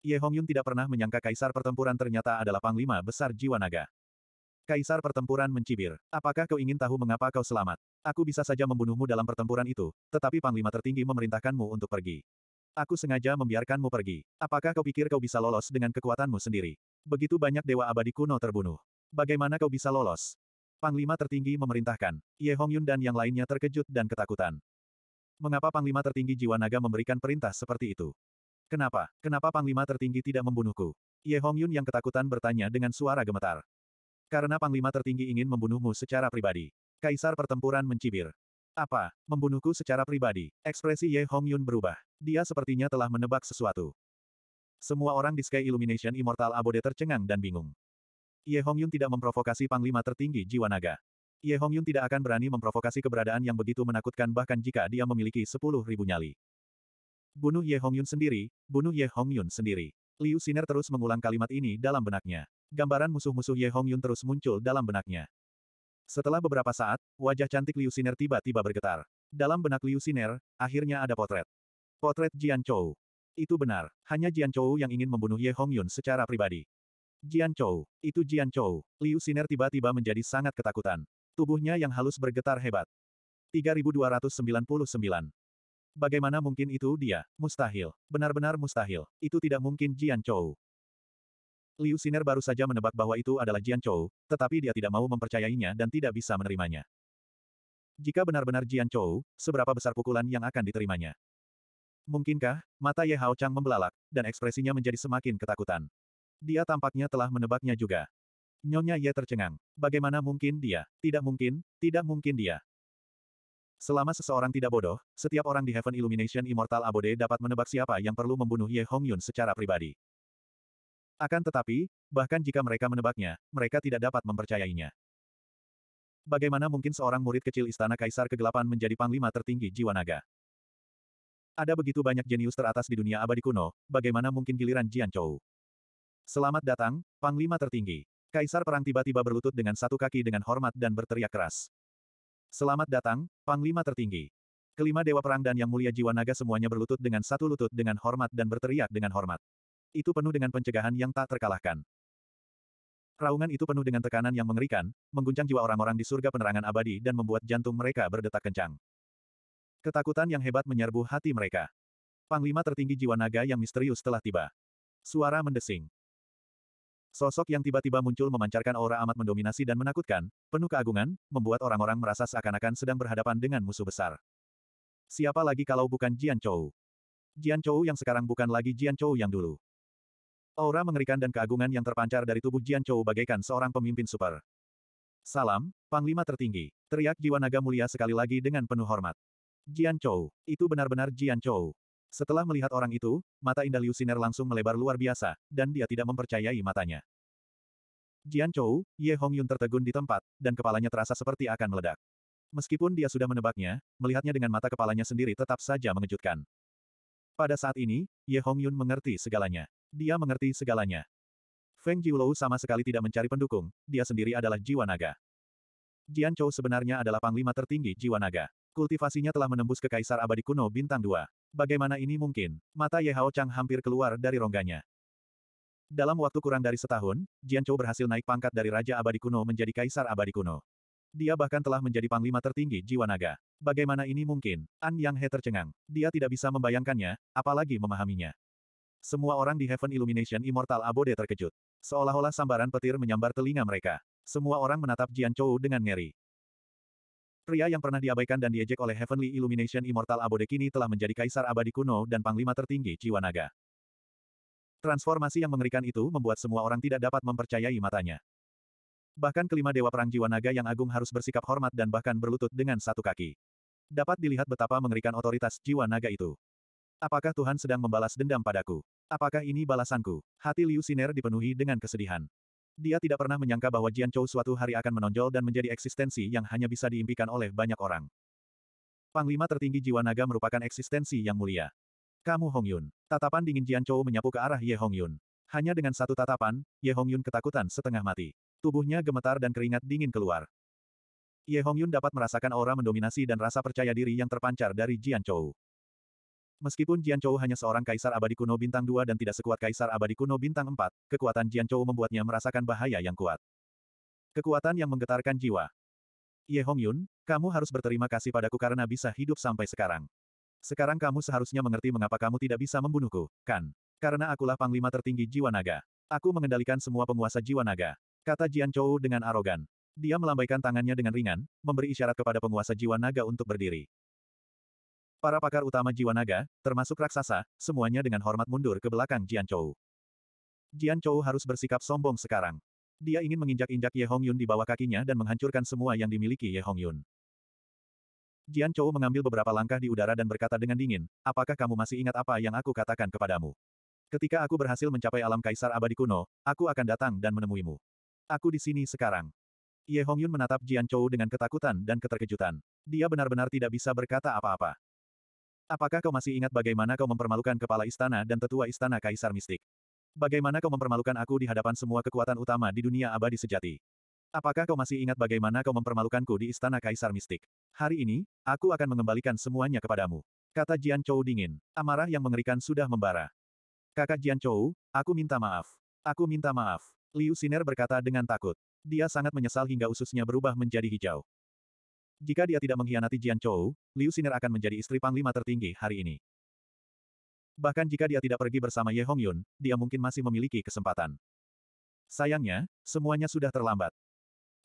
Ye Hongyun tidak pernah menyangka kaisar pertempuran ternyata adalah panglima besar jiwa naga. Kaisar pertempuran mencibir. Apakah kau ingin tahu mengapa kau selamat? Aku bisa saja membunuhmu dalam pertempuran itu, tetapi Panglima tertinggi memerintahkanmu untuk pergi. Aku sengaja membiarkanmu pergi. Apakah kau pikir kau bisa lolos dengan kekuatanmu sendiri? Begitu banyak dewa abadi kuno terbunuh. Bagaimana kau bisa lolos? Panglima tertinggi memerintahkan. Ye Hongyun dan yang lainnya terkejut dan ketakutan. Mengapa Panglima tertinggi Jiwa Naga memberikan perintah seperti itu? Kenapa? Kenapa Panglima tertinggi tidak membunuhku? Ye Hongyun yang ketakutan bertanya dengan suara gemetar. Karena panglima tertinggi ingin membunuhmu secara pribadi. Kaisar pertempuran mencibir. Apa? Membunuhku secara pribadi. Ekspresi Ye Hongyun berubah. Dia sepertinya telah menebak sesuatu. Semua orang di Sky Illumination Immortal Abode tercengang dan bingung. Ye Hongyun tidak memprovokasi panglima tertinggi jiwa naga. Ye Hongyun tidak akan berani memprovokasi keberadaan yang begitu menakutkan bahkan jika dia memiliki sepuluh ribu nyali. Bunuh Ye Hongyun sendiri, bunuh Ye Hongyun sendiri. Liu Siner terus mengulang kalimat ini dalam benaknya. Gambaran musuh-musuh Ye Hong Yun terus muncul dalam benaknya. Setelah beberapa saat, wajah cantik Liu Siner tiba-tiba bergetar. Dalam benak Liu Siner, akhirnya ada potret. Potret Jian Chou. Itu benar, hanya Jian Chou yang ingin membunuh Ye Hong Yun secara pribadi. Jian Chou, itu Jian Chou. Liu Siner tiba-tiba menjadi sangat ketakutan. Tubuhnya yang halus bergetar hebat. 3299. Bagaimana mungkin itu dia? Mustahil. Benar-benar mustahil. Itu tidak mungkin Jian Chou. Liu Siner baru saja menebak bahwa itu adalah Jian Chou, tetapi dia tidak mau mempercayainya dan tidak bisa menerimanya. Jika benar-benar Jian Chou, seberapa besar pukulan yang akan diterimanya? Mungkinkah, mata Ye Hao Chang membelalak, dan ekspresinya menjadi semakin ketakutan. Dia tampaknya telah menebaknya juga. Nyonya Ye tercengang. Bagaimana mungkin dia? Tidak mungkin, tidak mungkin dia. Selama seseorang tidak bodoh, setiap orang di Heaven Illumination Immortal Abode dapat menebak siapa yang perlu membunuh Ye Hong Yun secara pribadi. Akan tetapi, bahkan jika mereka menebaknya, mereka tidak dapat mempercayainya. Bagaimana mungkin seorang murid kecil Istana Kaisar Kegelapan menjadi panglima tertinggi jiwa naga? Ada begitu banyak jenius teratas di dunia abadi kuno, bagaimana mungkin giliran Jian Chou? Selamat datang, Panglima Tertinggi. Kaisar Perang tiba-tiba berlutut dengan satu kaki dengan hormat dan berteriak keras. Selamat datang, Panglima tertinggi. Kelima Dewa Perang dan Yang Mulia Jiwa Naga semuanya berlutut dengan satu lutut dengan hormat dan berteriak dengan hormat. Itu penuh dengan pencegahan yang tak terkalahkan. Raungan itu penuh dengan tekanan yang mengerikan, mengguncang jiwa orang-orang di surga penerangan abadi dan membuat jantung mereka berdetak kencang. Ketakutan yang hebat menyerbu hati mereka. Panglima tertinggi jiwa naga yang misterius telah tiba. Suara mendesing. Sosok yang tiba-tiba muncul memancarkan aura amat mendominasi dan menakutkan, penuh keagungan, membuat orang-orang merasa seakan-akan sedang berhadapan dengan musuh besar. Siapa lagi kalau bukan Jian Chou? Jian Chou yang sekarang bukan lagi Jian Chou yang dulu. Aura mengerikan dan keagungan yang terpancar dari tubuh Jian Chou bagaikan seorang pemimpin super. Salam, Panglima tertinggi. Teriak jiwa naga mulia sekali lagi dengan penuh hormat. Jian Chou, itu benar-benar Jian Chou. Setelah melihat orang itu, mata indah Liu Siner langsung melebar luar biasa, dan dia tidak mempercayai matanya. Jian Chou, Ye Hong Yun tertegun di tempat, dan kepalanya terasa seperti akan meledak. Meskipun dia sudah menebaknya, melihatnya dengan mata kepalanya sendiri tetap saja mengejutkan. Pada saat ini, Ye Hong Yun mengerti segalanya. Dia mengerti segalanya. Feng Jiulou sama sekali tidak mencari pendukung, dia sendiri adalah jiwa naga. Jian Chou sebenarnya adalah panglima tertinggi jiwa naga. Kultivasinya telah menembus ke Kaisar Abadi Kuno Bintang 2. Bagaimana ini mungkin? Mata Ye Hao Chang hampir keluar dari rongganya. Dalam waktu kurang dari setahun, Jian Chou berhasil naik pangkat dari Raja Abadi Kuno menjadi Kaisar Abadi Kuno. Dia bahkan telah menjadi panglima tertinggi jiwa naga. Bagaimana ini mungkin? An Yang He tercengang. Dia tidak bisa membayangkannya, apalagi memahaminya. Semua orang di Heaven Illumination Immortal Abode terkejut. Seolah-olah sambaran petir menyambar telinga mereka. Semua orang menatap Jian Chou dengan ngeri. Pria yang pernah diabaikan dan diejek oleh Heavenly Illumination Immortal Abode kini telah menjadi kaisar abadi kuno dan panglima tertinggi Jiwa Naga. Transformasi yang mengerikan itu membuat semua orang tidak dapat mempercayai matanya. Bahkan kelima dewa perang jiwa naga yang agung harus bersikap hormat dan bahkan berlutut dengan satu kaki. Dapat dilihat betapa mengerikan otoritas jiwa naga itu. Apakah Tuhan sedang membalas dendam padaku? Apakah ini balasanku? Hati Liu Siner dipenuhi dengan kesedihan. Dia tidak pernah menyangka bahwa Jian Chou suatu hari akan menonjol dan menjadi eksistensi yang hanya bisa diimpikan oleh banyak orang. Panglima tertinggi jiwa naga merupakan eksistensi yang mulia. Kamu Hong Yun. Tatapan dingin Jian Chou menyapu ke arah Ye Hong Yun. Hanya dengan satu tatapan, Ye Hong Yun ketakutan setengah mati. Tubuhnya gemetar dan keringat dingin keluar. Ye Hong Yun dapat merasakan aura mendominasi dan rasa percaya diri yang terpancar dari Jian Chou. Meskipun Jian Chou hanya seorang kaisar abadi kuno bintang 2 dan tidak sekuat kaisar abadi kuno bintang 4, kekuatan Jian Chou membuatnya merasakan bahaya yang kuat. Kekuatan yang menggetarkan jiwa. Ye Hong Yun, kamu harus berterima kasih padaku karena bisa hidup sampai sekarang. Sekarang kamu seharusnya mengerti mengapa kamu tidak bisa membunuhku, kan? Karena akulah panglima tertinggi jiwa naga. Aku mengendalikan semua penguasa jiwa naga. Kata Jian Chou dengan arogan. Dia melambaikan tangannya dengan ringan, memberi isyarat kepada penguasa jiwa naga untuk berdiri. Para pakar utama jiwa naga, termasuk raksasa, semuanya dengan hormat mundur ke belakang Jian Chou. Jian Chou harus bersikap sombong sekarang. Dia ingin menginjak-injak Ye Hongyun di bawah kakinya dan menghancurkan semua yang dimiliki Ye Hongyun. Yun. Jian Chou mengambil beberapa langkah di udara dan berkata dengan dingin, apakah kamu masih ingat apa yang aku katakan kepadamu? Ketika aku berhasil mencapai alam kaisar abadi kuno, aku akan datang dan menemuimu. Aku di sini sekarang. Ye Hongyun menatap Jian Chou dengan ketakutan dan keterkejutan. Dia benar-benar tidak bisa berkata apa-apa. Apakah kau masih ingat bagaimana kau mempermalukan kepala istana dan tetua istana kaisar mistik? Bagaimana kau mempermalukan aku di hadapan semua kekuatan utama di dunia abadi sejati? Apakah kau masih ingat bagaimana kau mempermalukanku di istana kaisar mistik? Hari ini, aku akan mengembalikan semuanya kepadamu. Kata Jian Chou dingin. Amarah yang mengerikan sudah membara. Kakak Jian Chou, aku minta maaf. Aku minta maaf. Liu Siner berkata dengan takut. Dia sangat menyesal hingga ususnya berubah menjadi hijau. Jika dia tidak mengkhianati Jian Chou, Liu Xiner akan menjadi istri panglima tertinggi hari ini. Bahkan jika dia tidak pergi bersama Ye Hongyun, dia mungkin masih memiliki kesempatan. Sayangnya, semuanya sudah terlambat.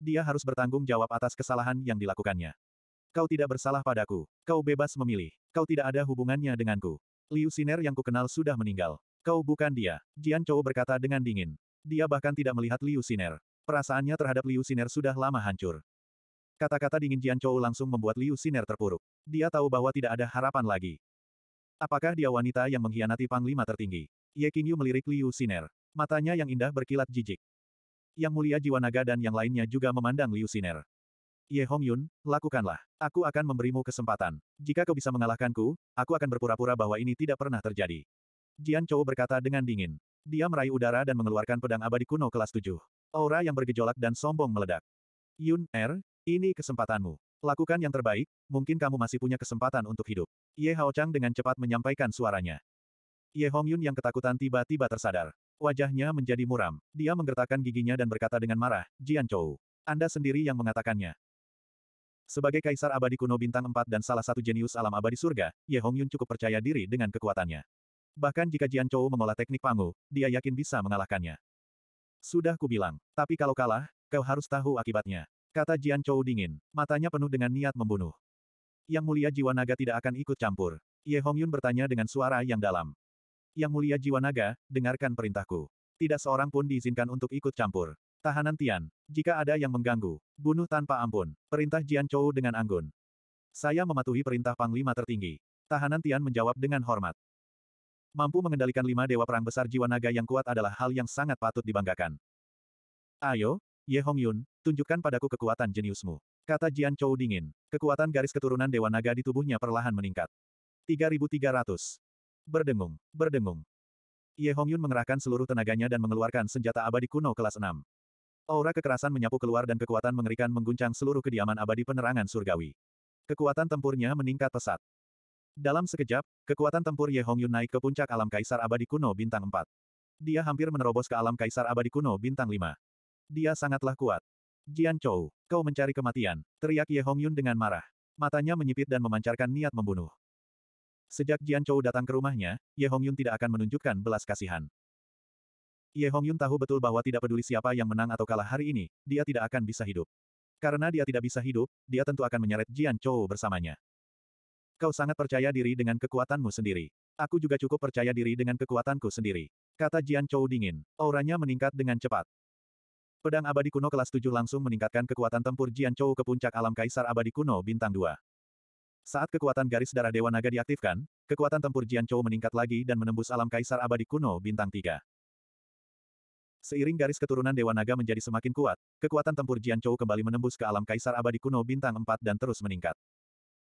Dia harus bertanggung jawab atas kesalahan yang dilakukannya. Kau tidak bersalah padaku. Kau bebas memilih. Kau tidak ada hubungannya denganku. Liu Xiner yang kukenal sudah meninggal. Kau bukan dia. Jian Chou berkata dengan dingin. Dia bahkan tidak melihat Liu Xiner. Perasaannya terhadap Liu Xiner sudah lama hancur. Kata-kata dingin Jian Chou langsung membuat Liu Siner terpuruk. Dia tahu bahwa tidak ada harapan lagi. Apakah dia wanita yang mengkhianati panglima tertinggi? Ye Qingyu melirik Liu Siner. Matanya yang indah berkilat jijik. Yang mulia jiwa naga dan yang lainnya juga memandang Liu Siner. Ye Hong Yun, lakukanlah. Aku akan memberimu kesempatan. Jika kau bisa mengalahkanku, aku akan berpura-pura bahwa ini tidak pernah terjadi. Jian Chou berkata dengan dingin. Dia meraih udara dan mengeluarkan pedang abadi kuno kelas 7. Aura yang bergejolak dan sombong meledak. Yun, Er, ini kesempatanmu. Lakukan yang terbaik, mungkin kamu masih punya kesempatan untuk hidup. Ye Hao Chang dengan cepat menyampaikan suaranya. Ye Hong Yun yang ketakutan tiba-tiba tersadar. Wajahnya menjadi muram. Dia menggertakkan giginya dan berkata dengan marah, Jian Chou. Anda sendiri yang mengatakannya. Sebagai kaisar abadi kuno bintang 4 dan salah satu jenius alam abadi surga, Ye Hong Yun cukup percaya diri dengan kekuatannya. Bahkan jika Jian Chou mengolah teknik pangu, dia yakin bisa mengalahkannya. Sudah kubilang, tapi kalau kalah, kau harus tahu akibatnya. Kata Jian Chou dingin, matanya penuh dengan niat membunuh. Yang mulia jiwa naga tidak akan ikut campur. Ye Hongyun bertanya dengan suara yang dalam. Yang mulia jiwa naga, dengarkan perintahku. Tidak seorang pun diizinkan untuk ikut campur. Tahanan Tian, jika ada yang mengganggu, bunuh tanpa ampun. Perintah Jian Chou dengan anggun. Saya mematuhi perintah Panglima tertinggi. Tahanan Tian menjawab dengan hormat. Mampu mengendalikan lima dewa perang besar jiwa naga yang kuat adalah hal yang sangat patut dibanggakan. Ayo, Ye Hong Yun, tunjukkan padaku kekuatan jeniusmu. Kata Jian Chou dingin. Kekuatan garis keturunan Dewa Naga di tubuhnya perlahan meningkat. 3300. Berdengung, berdengung. Ye Hong Yun mengerahkan seluruh tenaganya dan mengeluarkan senjata abadi kuno kelas 6. Aura kekerasan menyapu keluar dan kekuatan mengerikan mengguncang seluruh kediaman abadi penerangan surgawi. Kekuatan tempurnya meningkat pesat. Dalam sekejap, kekuatan tempur Ye Hong Yun naik ke puncak alam kaisar abadi kuno bintang 4. Dia hampir menerobos ke alam kaisar abadi kuno bintang 5. Dia sangatlah kuat. Jian Chou, kau mencari kematian, teriak Ye Hong Yun dengan marah. Matanya menyipit dan memancarkan niat membunuh. Sejak Jian Chou datang ke rumahnya, Ye Hong Yun tidak akan menunjukkan belas kasihan. Ye Hong Yun tahu betul bahwa tidak peduli siapa yang menang atau kalah hari ini, dia tidak akan bisa hidup. Karena dia tidak bisa hidup, dia tentu akan menyeret Jian Chou bersamanya. Kau sangat percaya diri dengan kekuatanmu sendiri. Aku juga cukup percaya diri dengan kekuatanku sendiri. Kata Jian Chou dingin. Auranya meningkat dengan cepat. Pedang abadi kuno kelas 7 langsung meningkatkan kekuatan tempur Jian Chou ke puncak alam kaisar abadi kuno bintang 2. Saat kekuatan garis darah Dewa Naga diaktifkan, kekuatan tempur Jian Chou meningkat lagi dan menembus alam kaisar abadi kuno bintang 3. Seiring garis keturunan Dewa Naga menjadi semakin kuat, kekuatan tempur Jian Chou kembali menembus ke alam kaisar abadi kuno bintang 4 dan terus meningkat.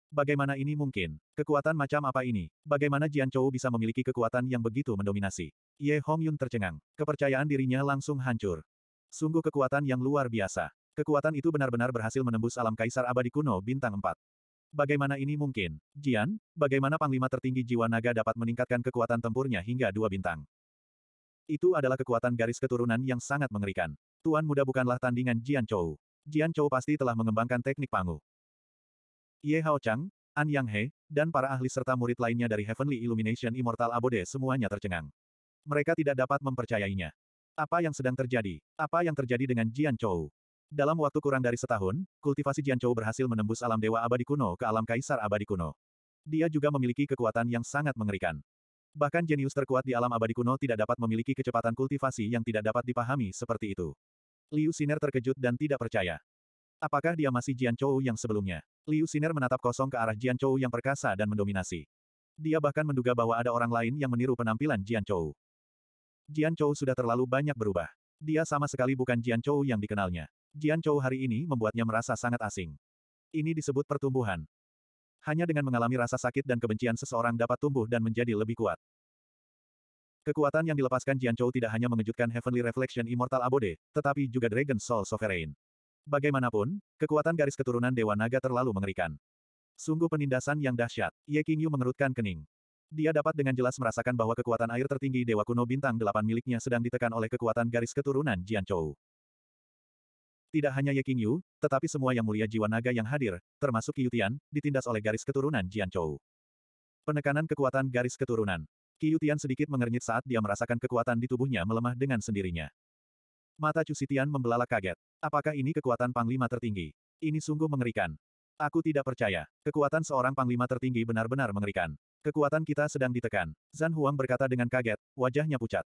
Bagaimana ini mungkin? Kekuatan macam apa ini? Bagaimana Jian Chou bisa memiliki kekuatan yang begitu mendominasi? Ye Hong Yun tercengang. Kepercayaan dirinya langsung hancur. Sungguh kekuatan yang luar biasa. Kekuatan itu benar-benar berhasil menembus alam kaisar abadi kuno bintang 4. Bagaimana ini mungkin? Jian, bagaimana panglima tertinggi jiwa naga dapat meningkatkan kekuatan tempurnya hingga dua bintang? Itu adalah kekuatan garis keturunan yang sangat mengerikan. Tuan muda bukanlah tandingan Jian Chou. Jian Chou pasti telah mengembangkan teknik pangu. Ye Hao Chang, An Yang He, dan para ahli serta murid lainnya dari Heavenly Illumination Immortal Abode semuanya tercengang. Mereka tidak dapat mempercayainya. Apa yang sedang terjadi? Apa yang terjadi dengan Jian Chou? Dalam waktu kurang dari setahun, kultivasi Jian Chou berhasil menembus alam dewa abadi kuno ke alam kaisar abadi kuno. Dia juga memiliki kekuatan yang sangat mengerikan. Bahkan jenius terkuat di alam abadi kuno tidak dapat memiliki kecepatan kultivasi yang tidak dapat dipahami seperti itu. Liu Siner terkejut dan tidak percaya. Apakah dia masih Jian Chou yang sebelumnya? Liu Siner menatap kosong ke arah Jian Chou yang perkasa dan mendominasi. Dia bahkan menduga bahwa ada orang lain yang meniru penampilan Jian Chou. Jian Chou sudah terlalu banyak berubah. Dia sama sekali bukan Jian Chou yang dikenalnya. Jian Chou hari ini membuatnya merasa sangat asing. Ini disebut pertumbuhan. Hanya dengan mengalami rasa sakit dan kebencian seseorang dapat tumbuh dan menjadi lebih kuat. Kekuatan yang dilepaskan Jian Chou tidak hanya mengejutkan Heavenly Reflection Immortal Abode, tetapi juga Dragon Soul Sovereign. Bagaimanapun, kekuatan garis keturunan Dewa Naga terlalu mengerikan. Sungguh penindasan yang dahsyat, Ye Qingyu mengerutkan kening. Dia dapat dengan jelas merasakan bahwa kekuatan air tertinggi Dewa Kuno Bintang Delapan miliknya sedang ditekan oleh kekuatan garis keturunan Jian Chou. Tidak hanya Ye King Yu, tetapi semua yang mulia jiwa naga yang hadir, termasuk Qiyutian, ditindas oleh garis keturunan Jian Chou. Penekanan kekuatan garis keturunan. Qiyutian sedikit mengernyit saat dia merasakan kekuatan di tubuhnya melemah dengan sendirinya. Mata Cusitian membelalak kaget. Apakah ini kekuatan Panglima tertinggi? Ini sungguh mengerikan. Aku tidak percaya. Kekuatan seorang Panglima tertinggi benar-benar mengerikan. Kekuatan kita sedang ditekan. Zan Huang berkata dengan kaget, wajahnya pucat.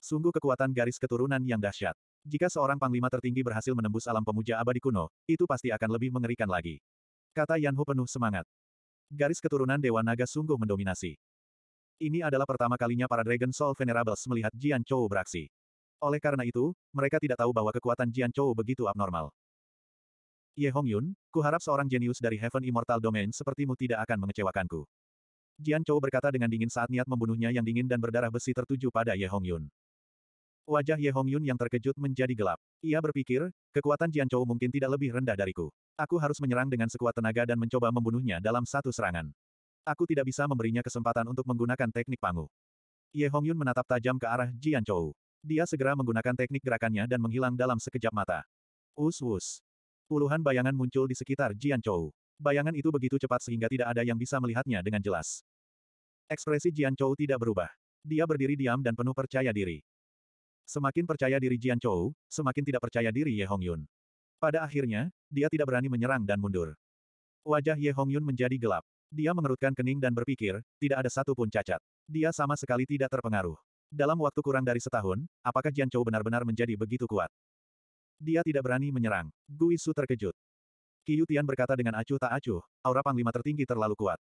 Sungguh kekuatan garis keturunan yang dahsyat. Jika seorang panglima tertinggi berhasil menembus alam pemuja abadi kuno, itu pasti akan lebih mengerikan lagi. Kata Yanhu penuh semangat. Garis keturunan Dewa Naga sungguh mendominasi. Ini adalah pertama kalinya para Dragon Soul Venerables melihat Jian Chou beraksi. Oleh karena itu, mereka tidak tahu bahwa kekuatan Jian Chou begitu abnormal. Ye Hongyun, kuharap seorang jenius dari Heaven Immortal Domain sepertimu tidak akan mengecewakanku. Jian Chou berkata dengan dingin saat niat membunuhnya yang dingin dan berdarah besi tertuju pada Ye Hong Yun. Wajah Ye Hong Yun yang terkejut menjadi gelap. Ia berpikir, kekuatan Jian Chou mungkin tidak lebih rendah dariku. Aku harus menyerang dengan sekuat tenaga dan mencoba membunuhnya dalam satu serangan. Aku tidak bisa memberinya kesempatan untuk menggunakan teknik pangu. Ye Hong Yun menatap tajam ke arah Jian Chou. Dia segera menggunakan teknik gerakannya dan menghilang dalam sekejap mata. Us-us. Puluhan bayangan muncul di sekitar Jian Chou. Bayangan itu begitu cepat sehingga tidak ada yang bisa melihatnya dengan jelas. Ekspresi Jian Chou tidak berubah. Dia berdiri diam dan penuh percaya diri. Semakin percaya diri Jian Chou, semakin tidak percaya diri Ye Hong Yun. Pada akhirnya, dia tidak berani menyerang dan mundur. Wajah Ye Hong Yun menjadi gelap. Dia mengerutkan kening dan berpikir, tidak ada satu pun cacat. Dia sama sekali tidak terpengaruh. Dalam waktu kurang dari setahun, apakah Jian Chou benar-benar menjadi begitu kuat? Dia tidak berani menyerang. Gui Su terkejut. Qiu Tian berkata dengan acuh tak acuh, aura panglima tertinggi terlalu kuat.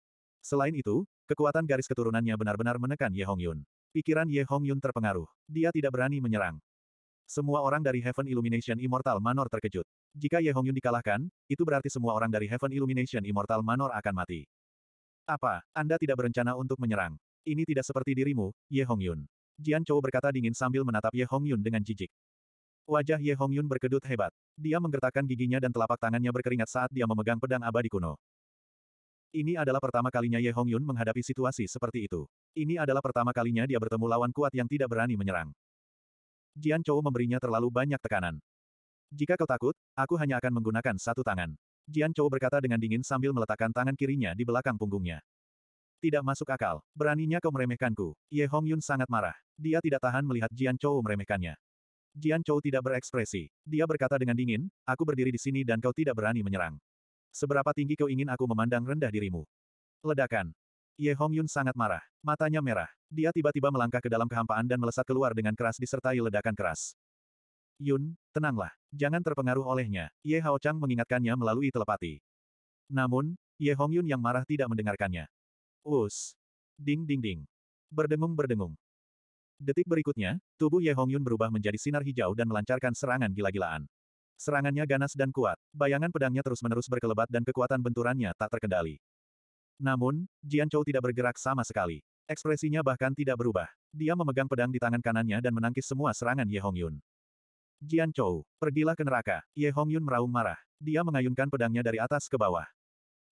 Selain itu, kekuatan garis keturunannya benar-benar menekan Ye Hong Yun. Pikiran Ye Hong Yun terpengaruh. Dia tidak berani menyerang. Semua orang dari Heaven Illumination Immortal Manor terkejut. Jika Ye Hong Yun dikalahkan, itu berarti semua orang dari Heaven Illumination Immortal Manor akan mati. Apa, Anda tidak berencana untuk menyerang? Ini tidak seperti dirimu, Ye Hong Yun. Jian Chou berkata dingin sambil menatap Ye Hong Yun dengan jijik. Wajah Ye Hong Yun berkedut hebat. Dia menggertakkan giginya dan telapak tangannya berkeringat saat dia memegang pedang abadi kuno. Ini adalah pertama kalinya Ye Hongyun menghadapi situasi seperti itu. Ini adalah pertama kalinya dia bertemu lawan kuat yang tidak berani menyerang. Jian Chou memberinya terlalu banyak tekanan. Jika kau takut, aku hanya akan menggunakan satu tangan. Jian Chou berkata dengan dingin sambil meletakkan tangan kirinya di belakang punggungnya. Tidak masuk akal, beraninya kau meremehkanku. Ye Hongyun sangat marah. Dia tidak tahan melihat Jian Chou meremehkannya. Jian Chou tidak berekspresi. Dia berkata dengan dingin, aku berdiri di sini dan kau tidak berani menyerang. Seberapa tinggi kau ingin aku memandang rendah dirimu? Ledakan. Ye Hongyun sangat marah. Matanya merah. Dia tiba-tiba melangkah ke dalam kehampaan dan melesat keluar dengan keras disertai ledakan keras. Yun, tenanglah. Jangan terpengaruh olehnya. Ye Hao Chang mengingatkannya melalui telepati. Namun, Ye Hongyun yang marah tidak mendengarkannya. Us. Ding ding ding. Berdengung-berdengung. Detik berikutnya, tubuh Ye Hongyun berubah menjadi sinar hijau dan melancarkan serangan gila-gilaan. Serangannya ganas dan kuat. Bayangan pedangnya terus-menerus berkelebat dan kekuatan benturannya tak terkendali. Namun, Jian Chou tidak bergerak sama sekali. Ekspresinya bahkan tidak berubah. Dia memegang pedang di tangan kanannya dan menangkis semua serangan Ye Hongyun. Yun. Jian Chou, pergilah ke neraka. Ye Hongyun meraung marah. Dia mengayunkan pedangnya dari atas ke bawah.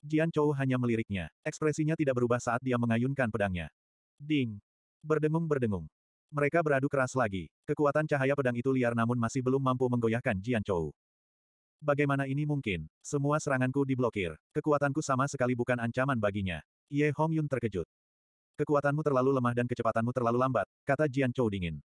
Jian Chou hanya meliriknya. Ekspresinya tidak berubah saat dia mengayunkan pedangnya. Ding! Berdengung-berdengung. Mereka beradu keras lagi. Kekuatan cahaya pedang itu liar namun masih belum mampu menggoyahkan Jian Chou. Bagaimana ini mungkin? Semua seranganku diblokir. Kekuatanku sama sekali bukan ancaman baginya. Ye Hong Yun terkejut. Kekuatanmu terlalu lemah dan kecepatanmu terlalu lambat, kata Jian Chou dingin.